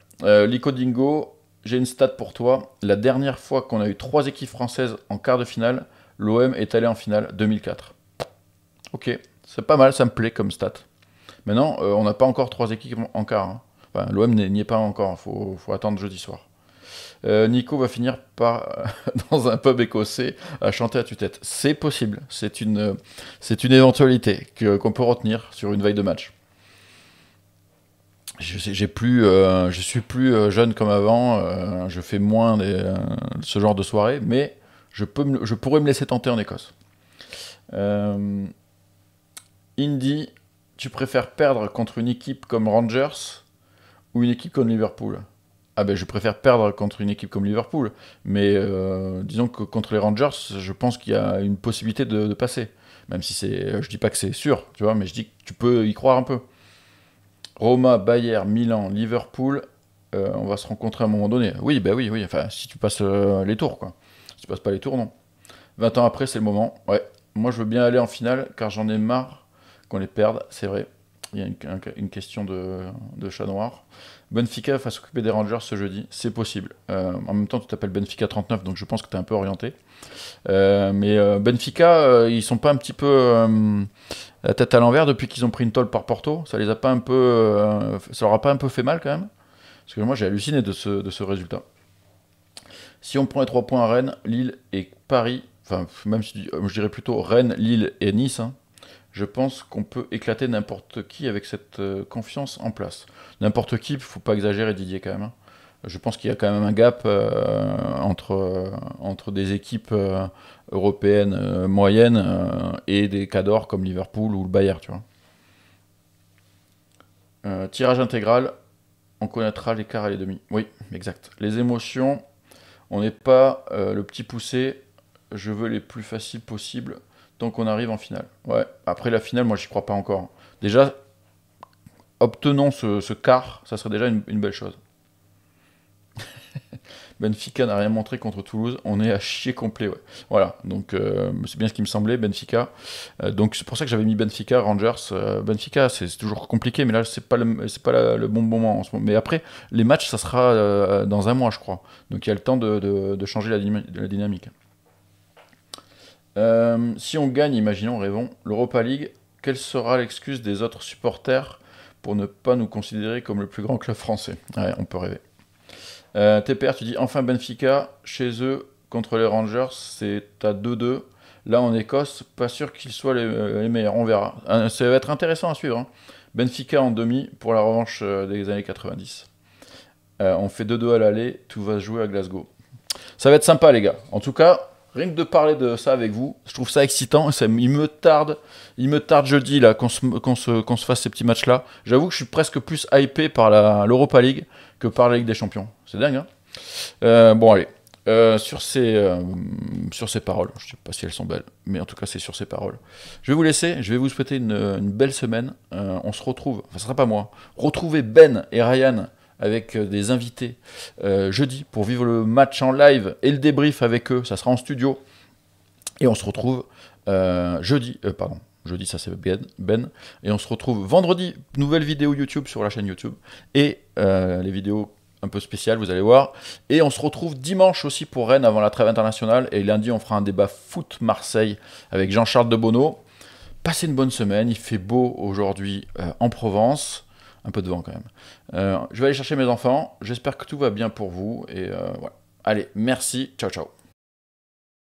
Speaker 1: Lico Dingo, j'ai une stat pour toi. La dernière fois qu'on a eu trois équipes françaises en quart de finale, l'OM est allé en finale 2004. Ok, c'est pas mal, ça me plaît comme stat. Maintenant, on n'a pas encore trois équipes en quart. Hein. L'OM n'y est pas encore, il hein. faut attendre jeudi soir. Euh, Nico va finir par, euh, [laughs] dans un pub écossais, à chanter à tue-tête. C'est possible, c'est une, c'est une éventualité que, qu'on peut retenir sur une veille de match. Je, sais, j'ai plus, euh, je suis plus jeune comme avant, je fais moins ce genre de soirée, mais je, peux je pourrais me laisser tenter en Écosse. Indy, tu préfères perdre contre une équipe comme Rangers ou une équipe comme Liverpool ah ben je préfère perdre contre une équipe comme Liverpool. Mais euh, disons que contre les Rangers, je pense qu'il y a une possibilité de, passer. Même si c'est, euh, je dis pas que c'est sûr, tu vois, mais je dis que tu peux y croire un peu. Roma, Bayern, Milan, Liverpool, euh, on va se rencontrer à un moment donné. Oui, ben oui, oui. Enfin, si tu passes les tours, quoi. Si tu passes pas les tours, non. 20 ans après, c'est le moment. Ouais. Moi, je veux bien aller en finale, car j'en ai marre qu'on les perde. C'est vrai. Il y a une, question de, de chat noir. Benfica va s'occuper des Rangers ce jeudi, c'est possible. Euh, en même temps, tu t'appelles Benfica 39, donc je pense que tu es un peu orienté. Euh, mais euh, Benfica, ils sont pas un petit peu la tête à l'envers depuis qu'ils ont pris une tolle par Porto. Ça les a pas un peu, ça leur a pas un peu fait mal quand même Parce que moi, j'ai halluciné de ce, de ce résultat. Si on prend les trois points à Rennes, Lille et Paris, enfin même si je dirais plutôt Rennes, Lille et Nice, hein, je pense qu'on peut éclater n'importe qui avec cette confiance en place n'importe qui, faut pas exagérer Didier quand même. Hein. Je pense qu'il y a quand même un gap euh, entre, euh, entre des équipes euh, européennes moyennes et des cadors comme Liverpool ou le Bayern, tu vois. tirage intégral, on connaîtra l'écart à et les demi. Oui, exact. Les émotions, on n'est pas le petit poussé, je veux les plus faciles possibles tant qu'on arrive en finale. Ouais, après la finale, moi j'y crois pas encore. Déjà, obtenons ce, quart, ça serait déjà une, belle chose. [laughs] Benfica n'a rien montré contre Toulouse, on est à chier complet. Voilà, donc euh, c'est bien ce qui me semblait, Benfica. Euh, donc c'est pour ça que j'avais mis Benfica, Rangers. Euh, Benfica, c'est toujours compliqué, mais là, c'est pas, le, pas le bon moment en ce moment. Mais après, les matchs, ça sera dans un mois, je crois. Donc il y a le temps de, changer la, la dynamique. si on gagne, imaginons, rêvons, l'Europa League, quelle sera l'excuse des autres supporters pour ne pas nous considérer comme le plus grand club français. on peut rêver. Euh, TPR, tu dis enfin Benfica, chez eux, contre les Rangers, c'est à 2-2. Là en Écosse, pas sûr qu'ils soient les, euh, meilleurs, on verra. Euh, ça va être intéressant à suivre. Hein. Benfica en demi pour la revanche euh, des années 90. on fait 2-2 à l'aller, tout va se jouer à Glasgow. Ça va être sympa les gars. En tout cas, Rien que de parler de ça avec vous, je trouve ça excitant. il me tarde, il me tarde jeudi là qu'on se, fasse ces petits matchs là. J'avoue que je suis presque plus hypé par l'Europa League que par la Ligue des Champions. C'est dingue. Hein euh, bon allez, euh, sur ces euh, sur ces paroles, je sais pas si elles sont belles, mais en tout cas c'est sur ces paroles. Je vais vous laisser. Je vais vous souhaiter une, belle semaine. on se retrouve. Enfin ce sera pas moi. Retrouvez Ben et Ryan avec euh, des invités euh, jeudi pour vivre le match en live et le débrief avec eux. Ça sera en studio. Et on se retrouve euh, jeudi, pardon, jeudi ça c'est ben, ben, et on se retrouve vendredi, nouvelle vidéo YouTube sur la chaîne YouTube, et les vidéos un peu spéciales, vous allez voir, et on se retrouve dimanche aussi pour Rennes avant la trêve internationale, et lundi on fera un débat foot Marseille avec Jean-Charles de Bono. Passez une bonne semaine, il fait beau aujourd'hui en Provence, un peu de vent quand même. Euh, je vais aller chercher mes enfants. J'espère que tout va bien pour vous. Et euh, voilà. Allez, merci. Ciao, ciao.